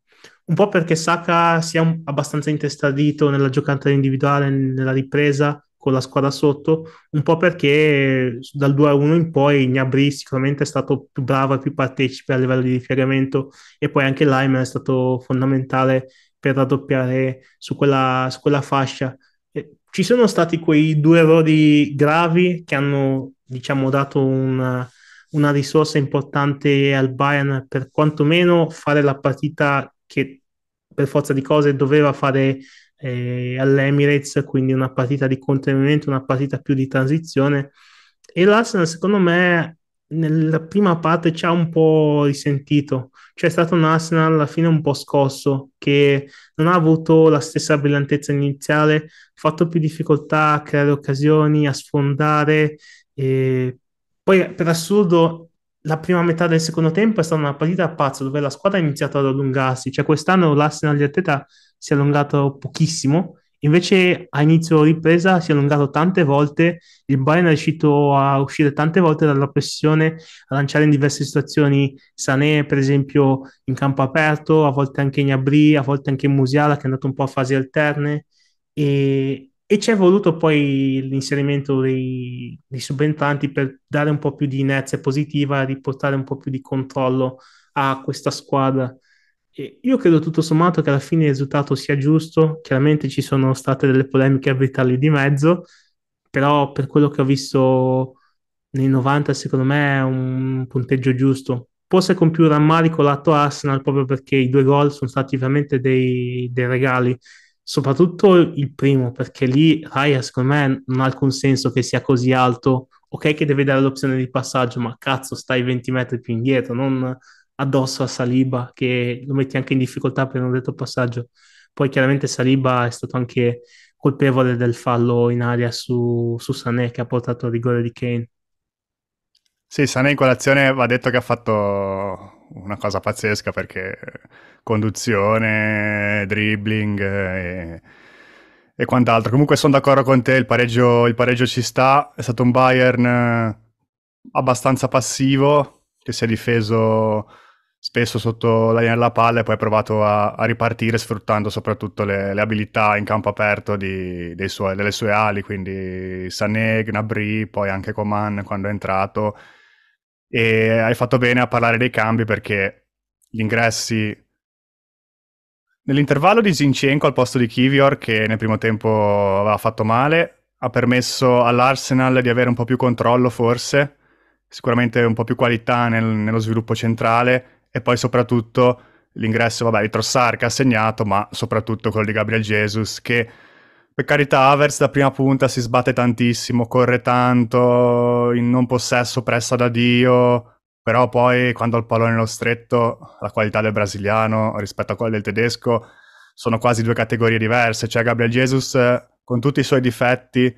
un po' perché Saka sia un... abbastanza intestardito nella giocata individuale, nella ripresa, con la squadra sotto, un po' perché dal 2-1 in poi Gnabry sicuramente è stato più bravo e più partecipe a livello di ripiegamento e poi anche Lyman è stato fondamentale per raddoppiare su quella, su quella fascia. Ci sono stati quei due errori gravi che hanno diciamo, dato una, una risorsa importante al Bayern per quantomeno fare la partita che per forza di cose doveva fare eh, all'Emirates, quindi una partita di contenimento, una partita più di transizione. E l'Arsenal, secondo me, nella prima parte ci ha un po' risentito. Cioè, è stato un Arsenal alla fine un po' scosso, che non ha avuto la stessa brillantezza iniziale, ha fatto più difficoltà a creare occasioni, a sfondare. E... Poi, per assurdo, la prima metà del secondo tempo è stata una partita pazza dove la squadra ha iniziato ad allungarsi. Cioè, quest'anno l'Arsenal di Ateta si è allungato pochissimo, invece a inizio ripresa si è allungato tante volte, il Bayern è riuscito a uscire tante volte dalla pressione, a lanciare in diverse situazioni Sané per esempio in campo aperto, a volte anche Gnabry, a volte anche Musiala che è andato un po' a fasi alterne e, e ci è voluto poi l'inserimento dei, dei, subentranti per dare un po' più di inerzia positiva, riportare un po' più di controllo a questa squadra io credo tutto sommato che alla fine il risultato sia giusto, chiaramente ci sono state delle polemiche arbitrali di mezzo, però per quello che ho visto nei 90 secondo me è un punteggio giusto. Forse con più rammarico lato Arsenal proprio perché i due gol sono stati veramente dei, dei regali, soprattutto il primo perché lì Raya secondo me non ha alcun senso che sia così alto, ok che deve dare l'opzione di passaggio, ma cazzo stai 20 metri più indietro, non addosso a Saliba che lo metti anche in difficoltà per un detto passaggio. Poi chiaramente Saliba è stato anche colpevole del fallo in aria su, su Sané che ha portato al rigore di Kane. Sì, Sané in quell'azione va detto che ha fatto una cosa pazzesca perché conduzione, dribbling eh, e, e quant'altro. Comunque sono d'accordo con te, il pareggio, il pareggio ci sta, è stato un Bayern eh, abbastanza passivo che si è difeso spesso sotto la linea della palla e poi ha provato a, a ripartire sfruttando soprattutto le, le, abilità in campo aperto di, suoi, delle sue ali, quindi Sané, Gnabry, poi anche Coman quando è entrato. E hai fatto bene a parlare dei cambi perché gli ingressi Nell'intervallo di Zinchenko al posto di Kivior, che nel primo tempo aveva fatto male, ha permesso all'Arsenal di avere un po' più controllo forse, sicuramente un po' più qualità nel, nello sviluppo centrale e poi soprattutto l'ingresso, vabbè, di Trossard che ha segnato, ma soprattutto quello di Gabriel Jesus che per carità Avers da prima punta si sbatte tantissimo, corre tanto, in non possesso pressa da Dio, però poi quando ha il pallone nello stretto la qualità del brasiliano rispetto a quella del tedesco sono quasi due categorie diverse, cioè Gabriel Jesus con tutti i suoi difetti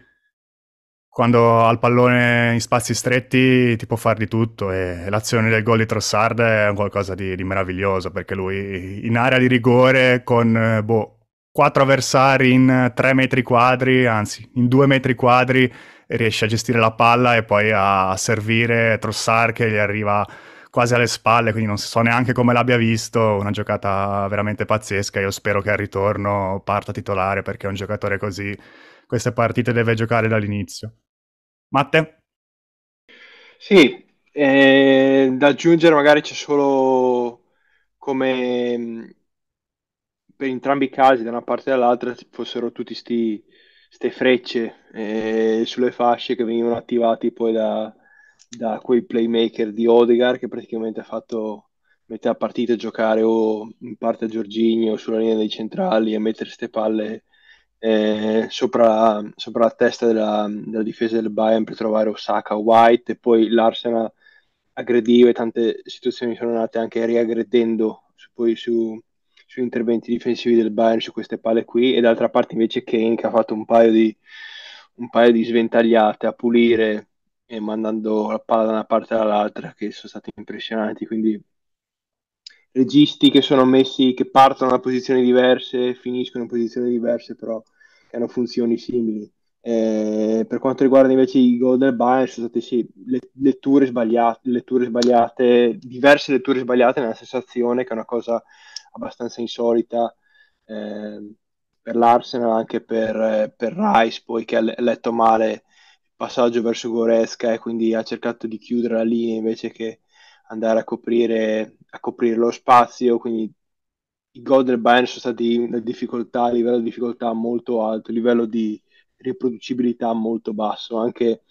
quando ha il pallone in spazi stretti ti può fare di tutto e l'azione del gol di Trossard è qualcosa di, di meraviglioso perché lui in area di rigore con eh, boh, quattro avversari in tre metri quadri, anzi in due metri quadri riesce a gestire la palla e poi a servire Trossard che gli arriva quasi alle spalle, quindi non so neanche come l'abbia visto, una giocata veramente pazzesca, io spero che al ritorno parta titolare perché è un giocatore così queste partite deve giocare dall'inizio. Matte? Sì, eh, da aggiungere magari c'è solo come mm, per entrambi i casi, da una parte e dall'altra, fossero tutti sti, ste frecce eh, sulle fasce che venivano attivati poi da, da quei playmaker di Odegar che praticamente ha fatto la partita a giocare o in parte a Giorginio sulla linea dei centrali e mettere ste palle eh, sopra, sopra, la testa della, della, difesa del Bayern per trovare Osaka White e poi l'Arsenal aggrediva e tante situazioni sono nate anche riaggredendo su, poi su, su interventi difensivi del Bayern su queste palle qui e d'altra parte invece Kane che ha fatto un paio di, un paio di sventagliate a pulire mandando la palla da una parte all'altra che sono stati impressionanti quindi registi che sono messi, che partono da posizioni diverse, finiscono in posizioni diverse, però che hanno funzioni simili. Eh, per quanto riguarda invece i gol del Bayern, sono state sì, letture sbagliate, letture sbagliate, diverse letture sbagliate nella sensazione, che è una cosa abbastanza insolita eh, per l'Arsenal, anche per, per Rice, poi che ha letto male il passaggio verso Goresca e quindi ha cercato di chiudere la linea invece che andare a coprire a coprire lo spazio, quindi i gol del Bayern sono stati una difficoltà, a livello di difficoltà molto alto, a livello di riproducibilità molto basso, anche,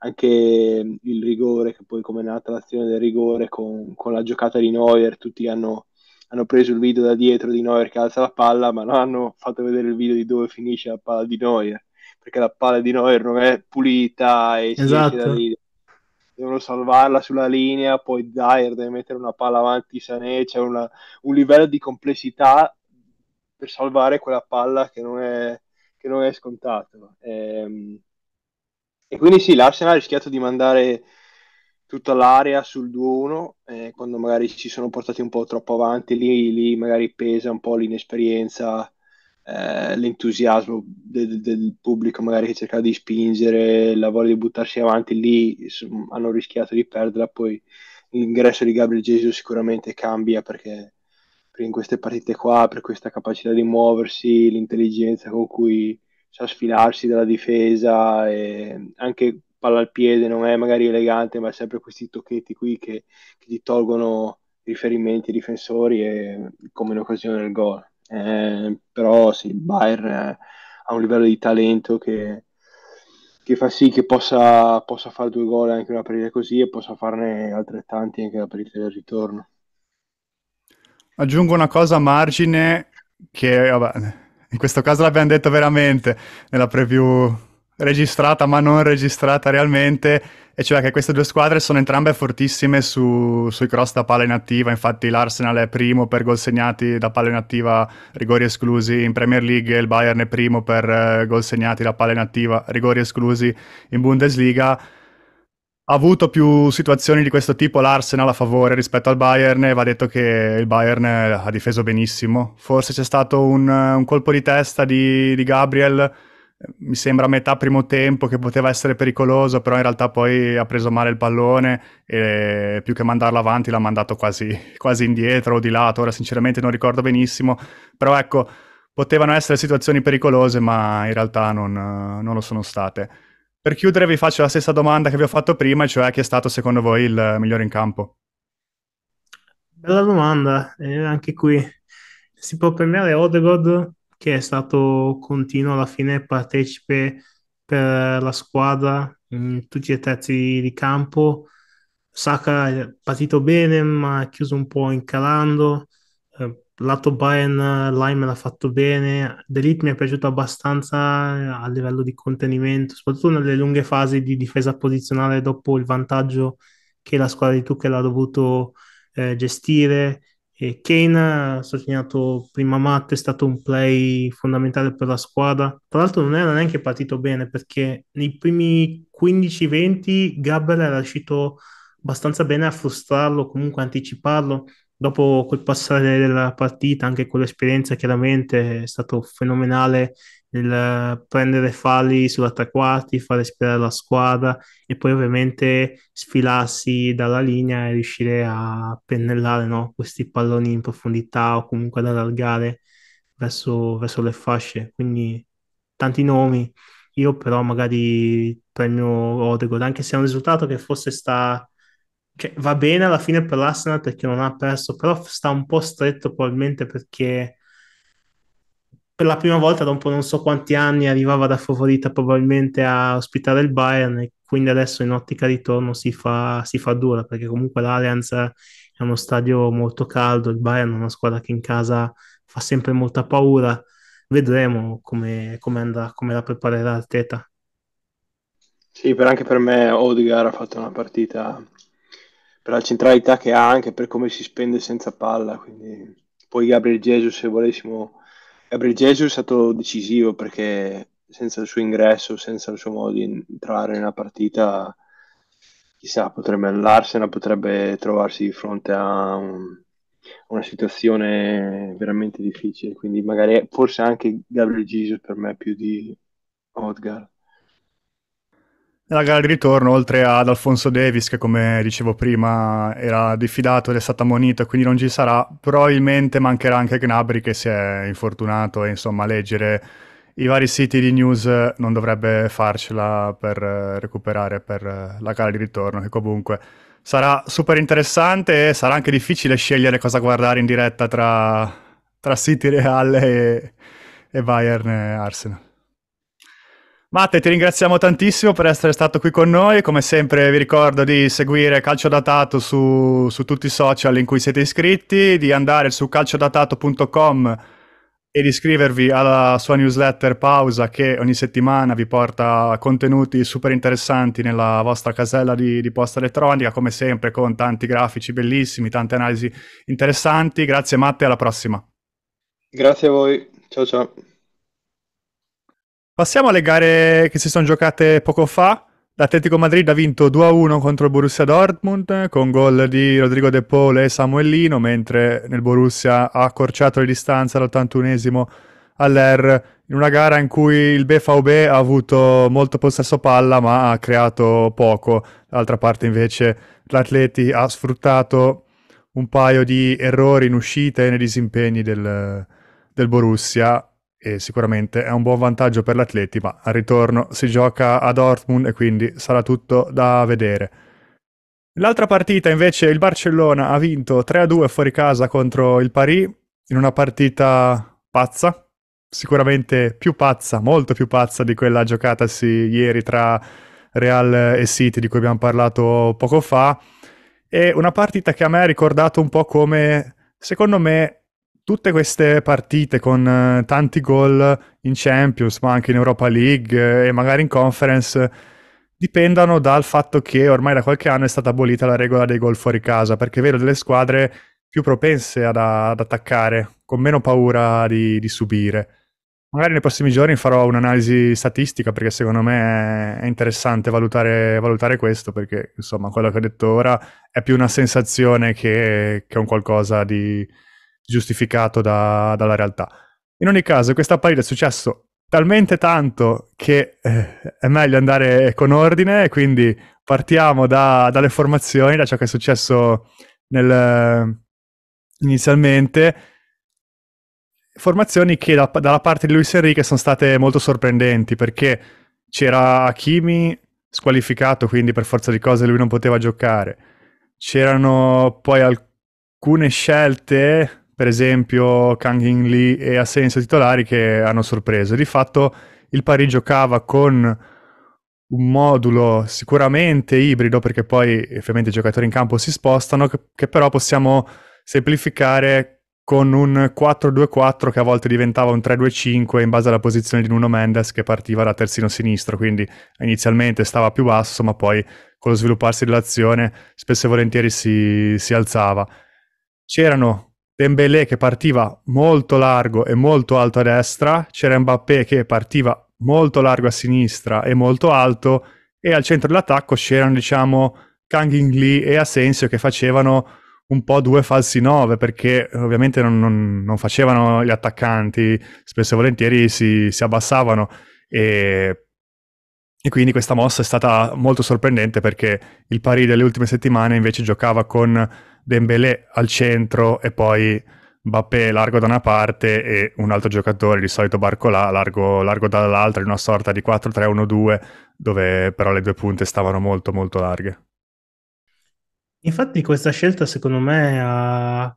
anche il rigore, che poi come è nata l'azione del rigore con, con la giocata di Neuer, tutti hanno, hanno, preso il video da dietro di Neuer che alza la palla, ma non hanno fatto vedere il video di dove finisce la palla di Neuer, perché la palla di Neuer non è pulita e esatto. si esce da esatto. lì devono salvarla sulla linea, poi Dyer deve mettere una palla avanti Sané, c'è una, un livello di complessità per salvare quella palla che non è, che non è scontato. E, ehm, e quindi sì, l'Arsenal ha rischiato di mandare tutta l'area sul 2-1 eh, quando magari ci sono portati un po' troppo avanti lì, lì magari pesa un po' l'inesperienza eh, l'entusiasmo del, del pubblico magari che cercava di spingere, la voglia di buttarsi avanti, lì hanno rischiato di perderla, poi l'ingresso di Gabriel Jesus sicuramente cambia perché in queste partite qua, per questa capacità di muoversi, l'intelligenza con cui sa sfilarsi dalla difesa, e anche palla al piede non è magari elegante, ma è sempre questi tocchetti qui che, che ti tolgono riferimenti ai difensori e come in occasione del gol. Eh, però sì, il Bayern eh, ha un livello di talento che, che fa sì che possa, possa fare due gol anche una partita così e possa farne altrettanti anche la partita del ritorno. Aggiungo una cosa a margine che, vabbè, in questo caso l'abbiamo detto veramente nella preview registrata ma non registrata realmente, e cioè che queste due squadre sono entrambe fortissime su, sui cross da palla inattiva, infatti l'Arsenal è primo per gol segnati da palla inattiva, rigori esclusi in Premier League, il Bayern è primo per eh, gol segnati da palla inattiva, rigori esclusi in Bundesliga. Ha avuto più situazioni di questo tipo l'Arsenal a favore rispetto al Bayern e va detto che il Bayern eh, ha difeso benissimo. Forse c'è stato un, un colpo di testa di, di Gabriel mi sembra a metà primo tempo che poteva essere pericoloso, però in realtà poi ha preso male il pallone e più che mandarlo avanti l'ha mandato quasi, quasi indietro o di lato, ora sinceramente non ricordo benissimo, però ecco, potevano essere situazioni pericolose ma in realtà non, non lo sono state. Per chiudere vi faccio la stessa domanda che vi ho fatto prima, cioè chi è stato secondo voi il migliore in campo? Bella domanda, eh, anche qui si può premiare Odegod che è stato continuo alla fine, partecipe per la squadra in tutti e terzi di campo. Saka è partito bene, ma ha chiuso un po' incalando. Eh, lato Bayern Lime l'ha fatto bene. Delete mi è piaciuto abbastanza eh, a livello di contenimento, soprattutto nelle lunghe fasi di difesa posizionale dopo il vantaggio che la squadra di Tuchel ha dovuto eh, gestire e Kane, sottolineato prima Matt, è stato un play fondamentale per la squadra. Tra l'altro non era neanche partito bene perché nei primi 15-20 Gabriel era riuscito abbastanza bene a frustrarlo, comunque anticiparlo. Dopo col passare della partita, anche con l'esperienza chiaramente, è stato fenomenale nel eh, prendere falli sull'attaquati, far respirare la squadra e poi ovviamente sfilarsi dalla linea e riuscire a pennellare no? questi palloni in profondità o comunque ad allargare verso, verso le fasce. Quindi tanti nomi. Io però magari premio Odegaard, anche se è un risultato che forse sta... Cioè, va bene alla fine per l'Arsenal perché non ha perso, però sta un po' stretto probabilmente perché per la prima volta dopo non so quanti anni arrivava da favorita probabilmente a ospitare il Bayern e quindi adesso in ottica ritorno si fa, si fa dura perché comunque l'Allianz è uno stadio molto caldo, il Bayern è una squadra che in casa fa sempre molta paura, vedremo come, come andrà, come la preparerà il Teta. Sì, però anche per me Odegaard ha fatto una partita per la centralità che ha anche per come si spende senza palla, quindi poi Gabriel Jesus se volessimo Gabriel Jesus è stato decisivo perché senza il suo ingresso, senza il suo modo di entrare nella partita, chissà, potrebbe l'Arsenal potrebbe trovarsi di fronte a un, una situazione veramente difficile, quindi magari forse anche Gabriel Jesus per me è più di Odgar. Nella gara di ritorno, oltre ad Alfonso Davis, che come dicevo prima era diffidato ed è stato ammonito, quindi non ci sarà, probabilmente mancherà anche Gnabry che si è infortunato e insomma leggere i vari siti di news non dovrebbe farcela per recuperare per la gara di ritorno, che comunque sarà super interessante e sarà anche difficile scegliere cosa guardare in diretta tra, tra City Real e, e Bayern e Arsenal. Matte, ti ringraziamo tantissimo per essere stato qui con noi. Come sempre vi ricordo di seguire Calcio Datato su, su tutti i social in cui siete iscritti, di andare su calciodatato.com e di iscrivervi alla sua newsletter Pausa che ogni settimana vi porta contenuti super interessanti nella vostra casella di, di posta elettronica, come sempre con tanti grafici bellissimi, tante analisi interessanti. Grazie Matte, alla prossima. Grazie a voi. Ciao ciao. Passiamo alle gare che si sono giocate poco fa. L'Atletico Madrid ha vinto 2-1 contro il Borussia Dortmund con gol di Rodrigo De Paul e Samuellino, mentre nel Borussia ha accorciato le distanze all'81esimo all'Er in una gara in cui il BVB ha avuto molto possesso palla ma ha creato poco. D'altra parte invece l'Atleti ha sfruttato un paio di errori in uscita e nei disimpegni del, del Borussia e sicuramente è un buon vantaggio per l'Atleti, ma al ritorno si gioca a Dortmund e quindi sarà tutto da vedere. L'altra partita invece il Barcellona ha vinto 3-2 fuori casa contro il Paris in una partita pazza, sicuramente più pazza, molto più pazza di quella giocatasi ieri tra Real e City di cui abbiamo parlato poco fa. e una partita che a me ha ricordato un po' come, secondo me, tutte queste partite con eh, tanti gol in Champions, ma anche in Europa League eh, e magari in Conference, dipendano dal fatto che ormai da qualche anno è stata abolita la regola dei gol fuori casa, perché vedo delle squadre più propense ad, ad attaccare, con meno paura di, di, subire. Magari nei prossimi giorni farò un'analisi statistica perché secondo me è interessante valutare, valutare questo perché insomma quello che ho detto ora è più una sensazione che, che un qualcosa di, giustificato da, dalla realtà. In ogni caso, questa parida è successo talmente tanto che eh, è meglio andare con ordine, quindi partiamo da, dalle formazioni, da ciò che è successo nel, inizialmente. Formazioni che da, dalla parte di Luis Enrique sono state molto sorprendenti perché c'era Hakimi squalificato, quindi per forza di cose lui non poteva giocare. C'erano poi alcune scelte per esempio Kang In Lee e assenza titolari che hanno sorpreso. Di fatto il pari giocava con un modulo sicuramente ibrido, perché poi effettivamente i giocatori in campo si spostano, che, che però possiamo semplificare con un 4-2-4 che a volte diventava un 3-2-5 in base alla posizione di Nuno Mendes che partiva da terzino sinistro, quindi inizialmente stava più basso, ma poi con lo svilupparsi dell'azione spesso e volentieri si, si alzava. C'erano Dembélé che partiva molto largo e molto alto a destra, c'era Mbappé che partiva molto largo a sinistra e molto alto e al centro dell'attacco c'erano diciamo Kang In Lee e Asensio che facevano un po' due falsi nove perché ovviamente non, non, non facevano gli attaccanti, spesso e volentieri si, si abbassavano e, e, quindi questa mossa è stata molto sorprendente perché il pari delle ultime settimane invece giocava con Dembélé al centro e poi Bappé largo da una parte e un altro giocatore, di solito Barcolà, largo, largo dall'altra, in una sorta di 4-3-1-2, dove però le due punte stavano molto molto larghe. Infatti questa scelta secondo me ha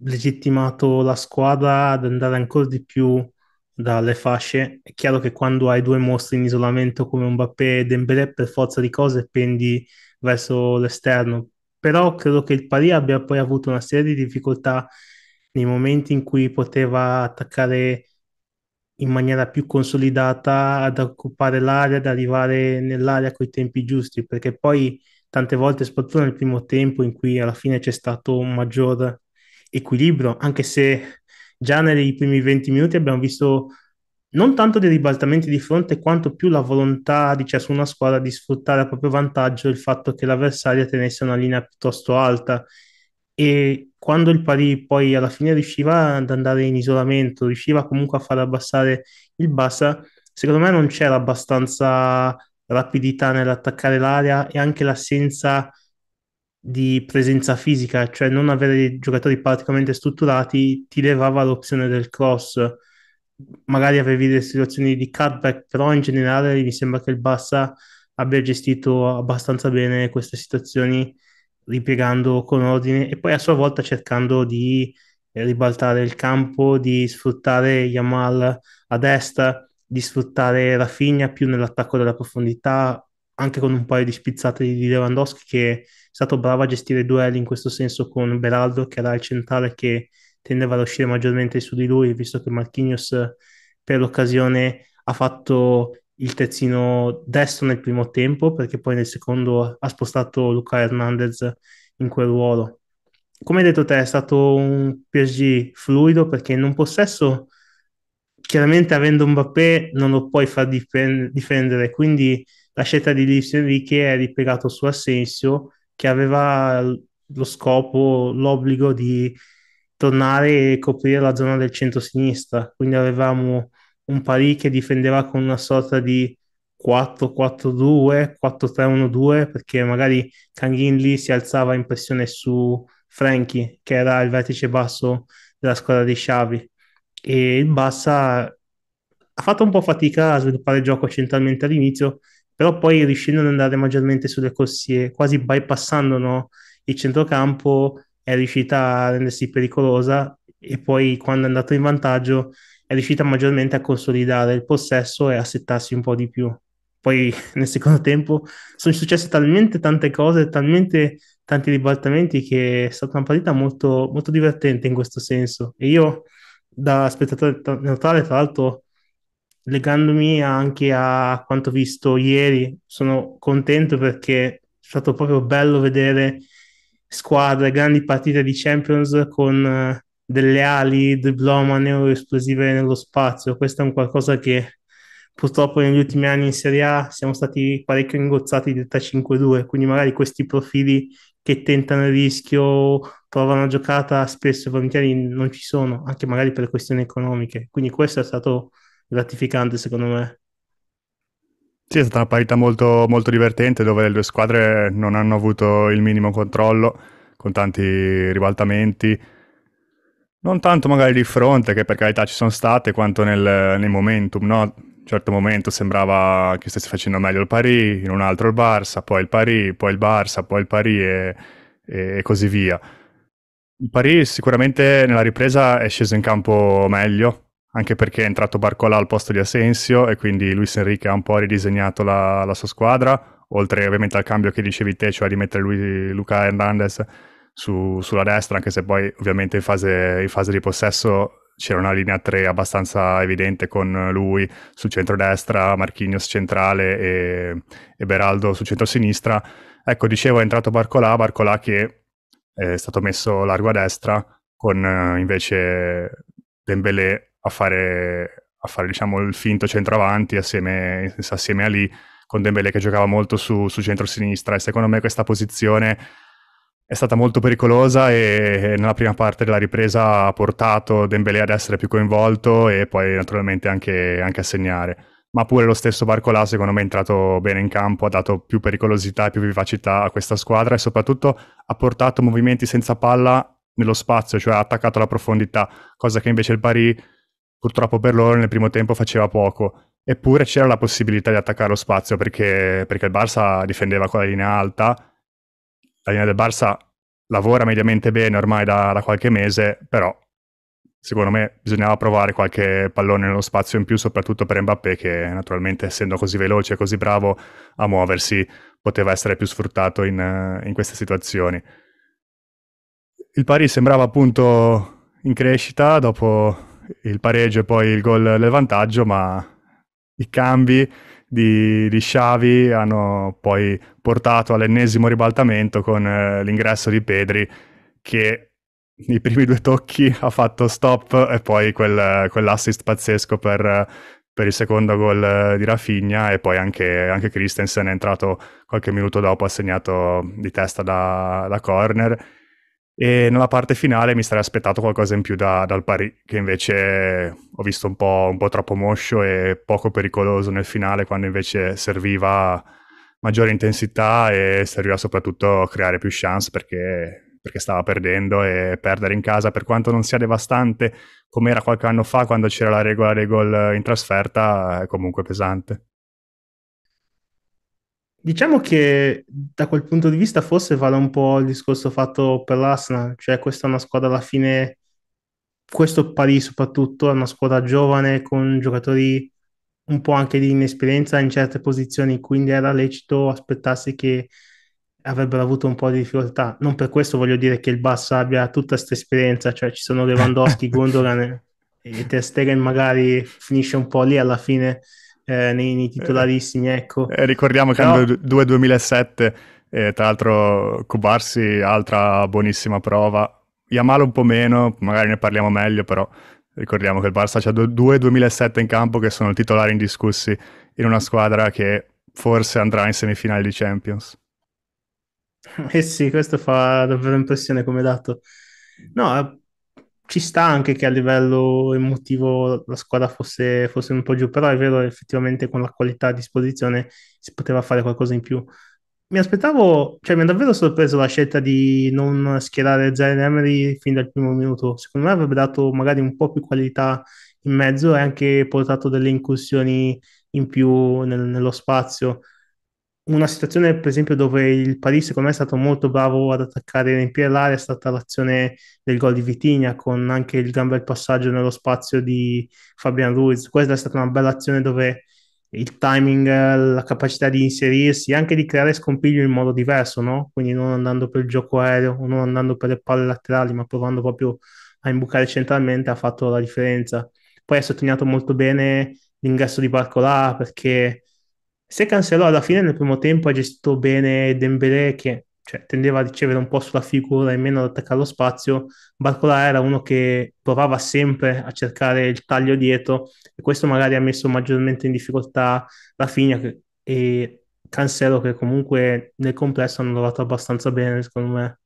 legittimato la squadra ad andare ancora di più dalle fasce. È chiaro che quando hai due mostri in isolamento come un Mbappé e Dembélé, per forza di cose pendi verso l'esterno, però credo che il Pari abbia poi avuto una serie di difficoltà nei momenti in cui poteva attaccare in maniera più consolidata ad occupare l'area, ad arrivare nell'area con i tempi giusti, perché poi tante volte, soprattutto nel primo tempo in cui alla fine c'è stato un maggior equilibrio, anche se già nei primi 20 minuti abbiamo visto non tanto dei ribaltamenti di fronte quanto più la volontà di ciascuna squadra di sfruttare a proprio vantaggio il fatto che l'avversaria tenesse una linea piuttosto alta e quando il Parì poi alla fine riusciva ad andare in isolamento, riusciva comunque a far abbassare il Bassa, secondo me non c'era abbastanza rapidità nell'attaccare l'area e anche l'assenza di presenza fisica, cioè non avere giocatori particolarmente strutturati ti levava l'opzione del cross magari avevi delle situazioni di cutback, però in generale mi sembra che il Barça abbia gestito abbastanza bene queste situazioni ripiegando con ordine e poi a sua volta cercando di eh, ribaltare il campo, di sfruttare Yamal a destra, di sfruttare Rafinha più nell'attacco della profondità, anche con un paio di spizzate di Lewandowski che è stato bravo a gestire i duelli in questo senso con Beraldo che era il centrale che tendeva ad uscire maggiormente su di lui, visto che Marquinhos per l'occasione ha fatto il terzino destro nel primo tempo, perché poi nel secondo ha spostato Luca Hernandez in quel ruolo. Come hai detto te, è stato un PSG fluido perché in un possesso, chiaramente avendo un Mbappé, non lo puoi far difend- difendere, quindi la scelta di Luis Enrique è ripiegato su Asensio, che aveva lo scopo, l'obbligo di tornare e coprire la zona del centro-sinistra. Quindi avevamo un Parì che difendeva con una sorta di 4-4-2, 4-3-1-2, perché magari Kangin lì si alzava in pressione su Franchi, che era il vertice basso della squadra dei Sciavi. E il Bassa ha fatto un po' fatica a sviluppare il gioco centralmente all'inizio, però poi riuscendo ad andare maggiormente sulle corsie, quasi bypassando no, il centrocampo, è riuscita a rendersi pericolosa e poi quando è andato in vantaggio è riuscita maggiormente a consolidare il possesso e a settarsi un po' di più. Poi nel secondo tempo sono successe talmente tante cose, talmente tanti ribaltamenti che è stata una partita molto, molto divertente in questo senso. E io da spettatore neutrale, tra l'altro, legandomi anche a quanto visto ieri, sono contento perché è stato proprio bello vedere squadre, grandi partite di Champions con eh, delle ali di o esplosive nello spazio. Questo è un qualcosa che purtroppo negli ultimi anni in Serie A siamo stati parecchio ingozzati di 3-5-2, quindi magari questi profili che tentano il rischio, provano la giocata, spesso e volentieri non ci sono, anche magari per questioni economiche. Quindi questo è stato gratificante secondo me. Sì, è stata una partita molto, molto divertente dove le due squadre non hanno avuto il minimo controllo, con tanti ribaltamenti, non tanto magari di fronte, che per carità ci sono state, quanto nel, nel momentum, no? un certo momento sembrava che stesse facendo meglio il Parì, in un altro il Barça, poi il Parì, poi il Barça, poi il Parì e, e, così via. Il Parì sicuramente nella ripresa è sceso in campo meglio, anche perché è entrato Barcola al posto di Asensio e quindi Luis Enrique ha un po' ridisegnato la, la sua squadra, oltre ovviamente al cambio che dicevi te, cioè di mettere lui, Luca Hernandez su, sulla destra, anche se poi ovviamente in fase, in fase di possesso c'era una linea 3 abbastanza evidente con lui sul centro-destra, Marquinhos centrale e, e Beraldo sul centro-sinistra. Ecco, dicevo, è entrato Barcolà, Barcolà che eh, è stato messo largo a destra con eh, invece Dembélé a fare, a fare diciamo, il finto centravanti assieme, assieme a lì con Dembele che giocava molto su, su centro-sinistra e secondo me questa posizione è stata molto pericolosa e nella prima parte della ripresa ha portato Dembélé ad essere più coinvolto e poi naturalmente anche, anche a segnare. Ma pure lo stesso Barcolà secondo me è entrato bene in campo, ha dato più pericolosità e più vivacità a questa squadra e soprattutto ha portato movimenti senza palla nello spazio, cioè ha attaccato la profondità, cosa che invece il Paris purtroppo per loro nel primo tempo faceva poco. Eppure c'era la possibilità di attaccare lo spazio perché, perché il Barça difendeva con la linea alta. La linea del Barça lavora mediamente bene ormai da, da qualche mese, però secondo me bisognava provare qualche pallone nello spazio in più, soprattutto per Mbappé che naturalmente essendo così veloce e così bravo a muoversi poteva essere più sfruttato in, in, queste situazioni. Il Paris sembrava appunto in crescita dopo, il pareggio e poi il gol del vantaggio, ma i cambi di, di Xavi hanno poi portato all'ennesimo ribaltamento con eh, l'ingresso di Pedri che nei primi due tocchi ha fatto stop e poi quel, quell'assist pazzesco per, per, il secondo gol di Rafinha e poi anche, anche Christensen è entrato qualche minuto dopo, ha segnato di testa da, da corner e nella parte finale mi sarei aspettato qualcosa in più da, dal Paris, che invece ho visto un po', un po', troppo moscio e poco pericoloso nel finale, quando invece serviva maggiore intensità e serviva soprattutto creare più chance perché, perché, stava perdendo e perdere in casa, per quanto non sia devastante come era qualche anno fa quando c'era la regola dei gol in trasferta, è comunque pesante. Diciamo che da quel punto di vista forse vale un po' il discorso fatto per l'Asna, cioè questa è una squadra alla fine, questo Parì soprattutto è una squadra giovane con giocatori un po' anche di inesperienza in certe posizioni, quindi era lecito aspettarsi che avrebbero avuto un po' di difficoltà. Non per questo voglio dire che il Bassa abbia tutta questa esperienza, cioè ci sono Lewandowski, Gondolan e Ter Stegen magari finisce un po' lì alla fine eh, nei, nei, eh, titolarissimi, ecco. Eh, ricordiamo che Però... nel 2007, eh, tra l'altro, Cubarsi, altra buonissima prova. Yamala un po' meno, magari ne parliamo meglio, però ricordiamo che il Barça c'ha due 2007 in campo che sono titolari indiscussi in una squadra che forse andrà in semifinale di Champions. Eh sì, questo fa davvero impressione come dato. No, ci sta anche che a livello emotivo la squadra fosse, fosse, un po' giù, però è vero effettivamente con la qualità a disposizione si poteva fare qualcosa in più. Mi aspettavo, cioè mi ha davvero sorpreso la scelta di non schierare Jalen Emery fin dal primo minuto, secondo me avrebbe dato magari un po' più qualità in mezzo e anche portato delle incursioni in più nel, nello spazio una situazione, per esempio, dove il Paris, secondo me, è stato molto bravo ad attaccare e riempire l'area, è stata l'azione del gol di Vitigna con anche il gran bel passaggio nello spazio di Fabian Ruiz. Questa è stata una bella azione dove il timing, la capacità di inserirsi, e anche di creare scompiglio in modo diverso, no? Quindi non andando per il gioco aereo, non andando per le palle laterali, ma provando proprio a imbucare centralmente, ha fatto la differenza. Poi ha sottolineato molto bene l'ingresso di Barcolà perché se Cancelo alla fine nel primo tempo ha gestito bene Dembélé che cioè, tendeva a ricevere un po' sulla figura e meno ad attaccare lo spazio, Barcola era uno che provava sempre a cercare il taglio dietro e questo magari ha messo maggiormente in difficoltà la che, e Cancelo che comunque nel complesso hanno lavorato abbastanza bene secondo me.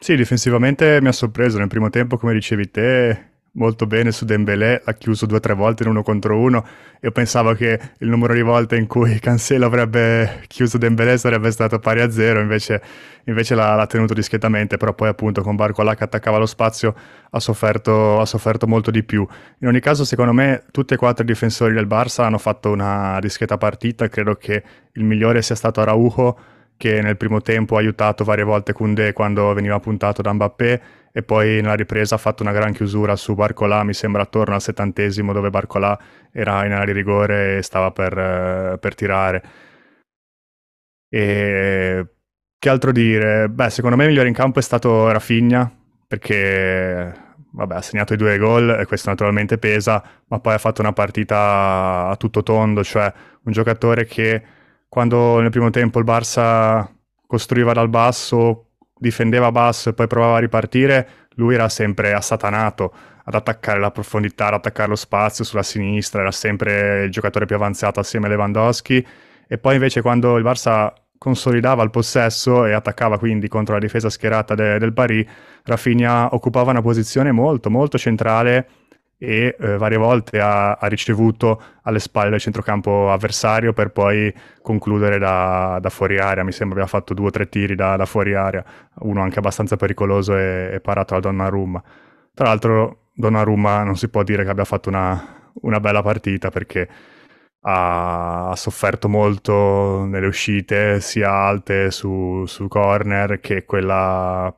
Sì, difensivamente mi ha sorpreso nel primo tempo, come dicevi te, molto bene su Dembélé, l'ha chiuso due o tre volte in uno contro uno. Io pensavo che il numero di volte in cui Cancelo avrebbe chiuso Dembélé sarebbe stato pari a zero, invece, invece l'ha, l'ha, tenuto discretamente, però poi appunto con Barcola che attaccava lo spazio ha sofferto, ha sofferto, molto di più. In ogni caso secondo me tutti e quattro i difensori del Barça hanno fatto una discreta partita, credo che il migliore sia stato Araujo che nel primo tempo ha aiutato varie volte Kunde quando veniva puntato da Mbappé e poi nella ripresa ha fatto una gran chiusura su Barcolà, mi sembra attorno al settantesimo dove Barcolà era in area di rigore e stava per, eh, per tirare. E che altro dire? Beh, secondo me il migliore in campo è stato Rafinha, perché vabbè, ha segnato i due gol e questo naturalmente pesa, ma poi ha fatto una partita a tutto tondo, cioè un giocatore che quando nel primo tempo il Barça costruiva dal basso difendeva basso e poi provava a ripartire, lui era sempre assatanato ad attaccare la profondità, ad attaccare lo spazio sulla sinistra, era sempre il giocatore più avanzato assieme a Lewandowski. E poi invece quando il Barça consolidava il possesso e attaccava quindi contro la difesa schierata de- del Paris, Rafinha occupava una posizione molto molto centrale e eh, varie volte ha, ha, ricevuto alle spalle il centrocampo avversario per poi concludere da, da fuori area. Mi sembra abbia fatto due o tre tiri da, da, fuori area, uno anche abbastanza pericoloso e, e parato da Donnarumma. Tra l'altro Donnarumma non si può dire che abbia fatto una, una bella partita perché ha sofferto molto nelle uscite sia alte su, su corner che quella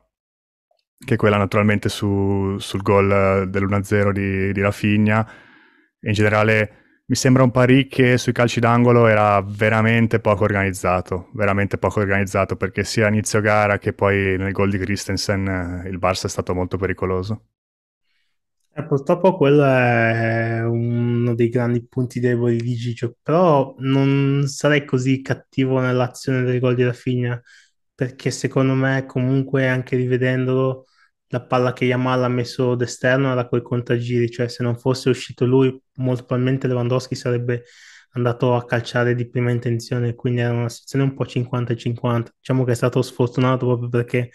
che è quella naturalmente su, sul gol eh, dell'1-0 di, di Rafinha. in generale mi sembra un pari che sui calci d'angolo era veramente poco organizzato, veramente poco organizzato perché sia a inizio gara che poi nel gol di Christensen eh, il Barça è stato molto pericoloso. Eh, purtroppo quello è uno dei grandi punti deboli di Gigio, però non sarei così cattivo nell'azione del gol di Rafinha, perché secondo me comunque anche rivedendolo la palla che Yamal ha messo d'esterno era quel contagiri, cioè se non fosse uscito lui molto probabilmente Lewandowski sarebbe andato a calciare di prima intenzione, quindi era una situazione un po' 50-50. Diciamo che è stato sfortunato proprio perché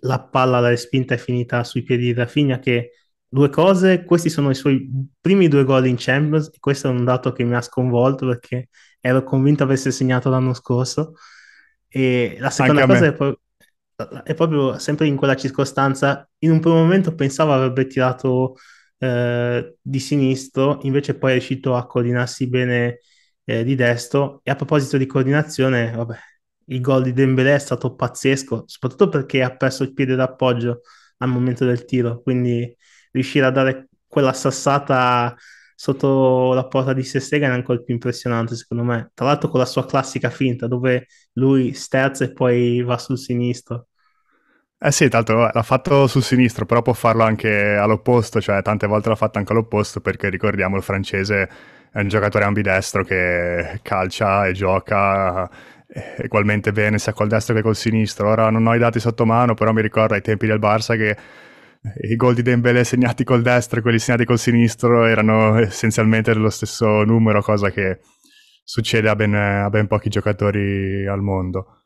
la palla, la respinta è finita sui piedi di Rafinha che due cose, questi sono i suoi primi due gol in Champions e questo è un dato che mi ha sconvolto perché ero convinto avesse segnato l'anno scorso e la seconda cosa è poi e proprio sempre in quella circostanza, in un primo momento pensavo avrebbe tirato eh, di sinistro, invece poi è riuscito a coordinarsi bene eh, di destro. E a proposito di coordinazione, vabbè, il gol di Dembélé è stato pazzesco, soprattutto perché ha perso il piede d'appoggio al momento del tiro, quindi riuscire a dare quella sassata sotto la porta di Sestega è ancora più impressionante secondo me. Tra l'altro con la sua classica finta dove lui sterza e poi va sul sinistro. Eh sì, tanto l'ha fatto sul sinistro, però può farlo anche all'opposto, cioè tante volte l'ha fatto anche all'opposto perché ricordiamo il francese è un giocatore ambidestro che calcia e gioca eh, ugualmente bene sia col destro che col sinistro. Ora non ho i dati sotto mano, però mi ricordo ai tempi del Barça che i gol di Dembélé segnati col destro e quelli segnati col sinistro erano essenzialmente dello stesso numero, cosa che succede a ben, a ben pochi giocatori al mondo.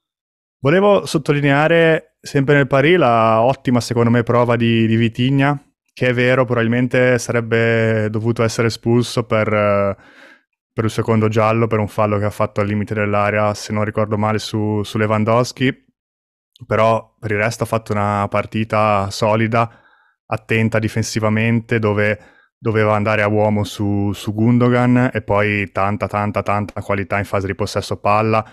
Volevo sottolineare sempre nel pari la ottima, secondo me, prova di, di Vitigna, che è vero, probabilmente sarebbe dovuto essere espulso per, per, il secondo giallo, per un fallo che ha fatto al limite dell'area, se non ricordo male, su, su Lewandowski. Però per il resto ha fatto una partita solida, attenta difensivamente dove doveva andare a uomo su, su Gundogan e poi tanta tanta tanta qualità in fase di possesso palla.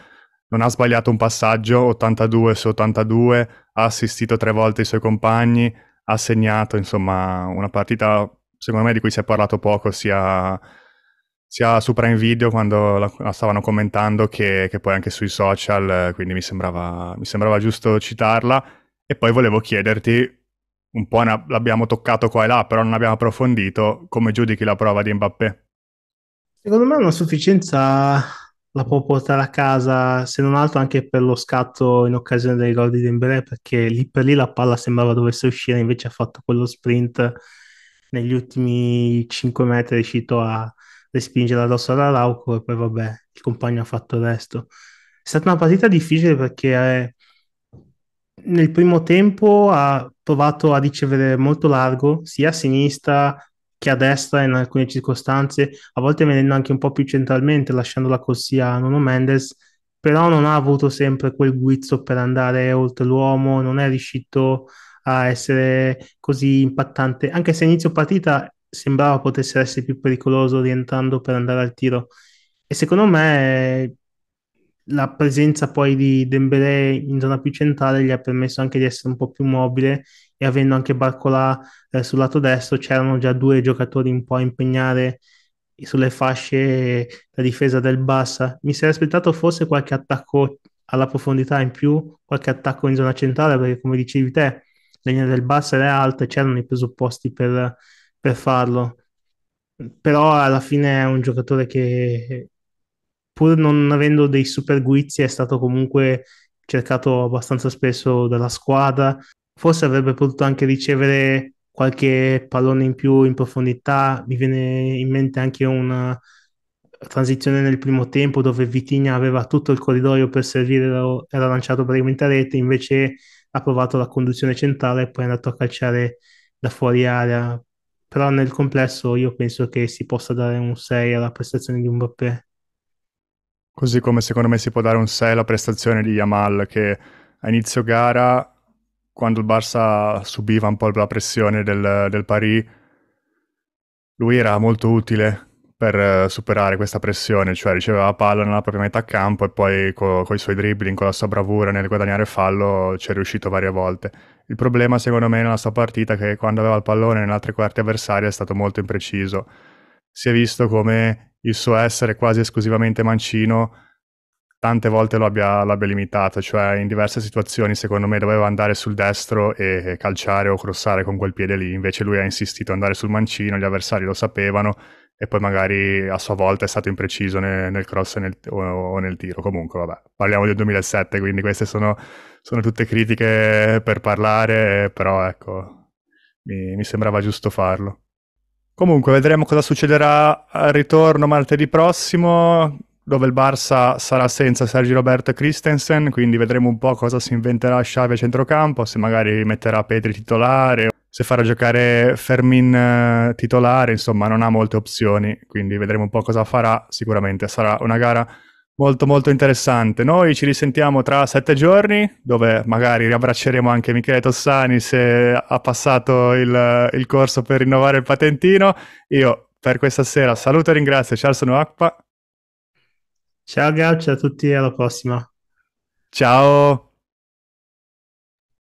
Non ha sbagliato un passaggio, 82 su 82, ha assistito tre volte i suoi compagni, ha segnato, insomma, una partita secondo me di cui si è parlato poco sia, sia su Prime Video quando la, la stavano commentando che, che, poi anche sui social, quindi mi sembrava, mi sembrava giusto citarla. E poi volevo chiederti un po' ne- l'abbiamo toccato qua e là, però non abbiamo approfondito, come giudichi la prova di Mbappé? Secondo me è una sufficienza la può portare a casa, se non altro anche per lo scatto in occasione dei gol di Dembélé, perché lì per lì la palla sembrava dovesse uscire, invece ha fatto quello sprint negli ultimi 5 metri, è riuscito a respingere addosso alla all'Arauco e poi vabbè, il compagno ha fatto il resto. È stata una partita difficile perché eh, nel primo tempo ha provato a ricevere molto largo, sia a sinistra che a destra in alcune circostanze, a volte venendo anche un po' più centralmente, lasciando la corsia a Nuno Mendes, però non ha avuto sempre quel guizzo per andare oltre l'uomo, non è riuscito a essere così impattante, anche se inizio partita sembrava potesse essere più pericoloso rientrando per andare al tiro. E secondo me la presenza poi di Dembélé in zona più centrale gli ha permesso anche di essere un po' più mobile e avendo anche Barcola eh, sul lato destro c'erano già due giocatori un po' a impegnare sulle fasce la difesa del Bassa. Mi sarei aspettato forse qualche attacco alla profondità in più, qualche attacco in zona centrale perché come dicevi te la linea del Bassa era alta e c'erano i presupposti per, per farlo. Però alla fine è un giocatore che pur non avendo dei super guizzi, è stato comunque cercato abbastanza spesso dalla squadra. Forse avrebbe potuto anche ricevere qualche pallone in più in profondità. Mi viene in mente anche una transizione nel primo tempo dove Vitigna aveva tutto il corridoio per servire, era lanciato praticamente a rete, invece ha provato la conduzione centrale e poi è andato a calciare da fuori area. Però nel complesso io penso che si possa dare un 6 alla prestazione di Mbappé. Così come secondo me si può dare un 6 alla prestazione di Yamal che a inizio gara, quando il Barça subiva un po' la pressione del, del Paris, lui era molto utile per eh, superare questa pressione, cioè riceveva la palla nella propria metà campo e poi co- con i suoi dribbling, con la sua bravura nel guadagnare fallo ci è riuscito varie volte. Il problema secondo me nella sua partita è che quando aveva il pallone nelle altre quarti avversarie è stato molto impreciso. Si è visto come il suo essere quasi esclusivamente mancino tante volte lo abbia, l'abbia limitato, cioè in diverse situazioni secondo me doveva andare sul destro e calciare o crossare con quel piede lì, invece lui ha insistito ad andare sul mancino, gli avversari lo sapevano e poi magari a sua volta è stato impreciso nel, nel cross nel, o, nel tiro, comunque vabbè, parliamo del 2007, quindi queste sono, sono tutte critiche per parlare, però ecco, mi, mi sembrava giusto farlo. Comunque vedremo cosa succederà al ritorno martedì prossimo, dove il Barça sarà senza Sergio Roberto e Christensen, quindi vedremo un po' cosa si inventerà Xavi a centrocampo, se magari metterà Pedri titolare, se farà giocare Fermin eh, titolare, insomma non ha molte opzioni, quindi vedremo un po' cosa farà, sicuramente sarà una gara Molto molto interessante. Noi ci risentiamo tra sette giorni, dove magari riabbracceremo anche Michele Tossani se ha passato il, il corso per rinnovare il patentino. Io per questa sera saluto e ringrazio Charleston Acqua. Ciao Gaucho, a tutti alla prossima. Ciao.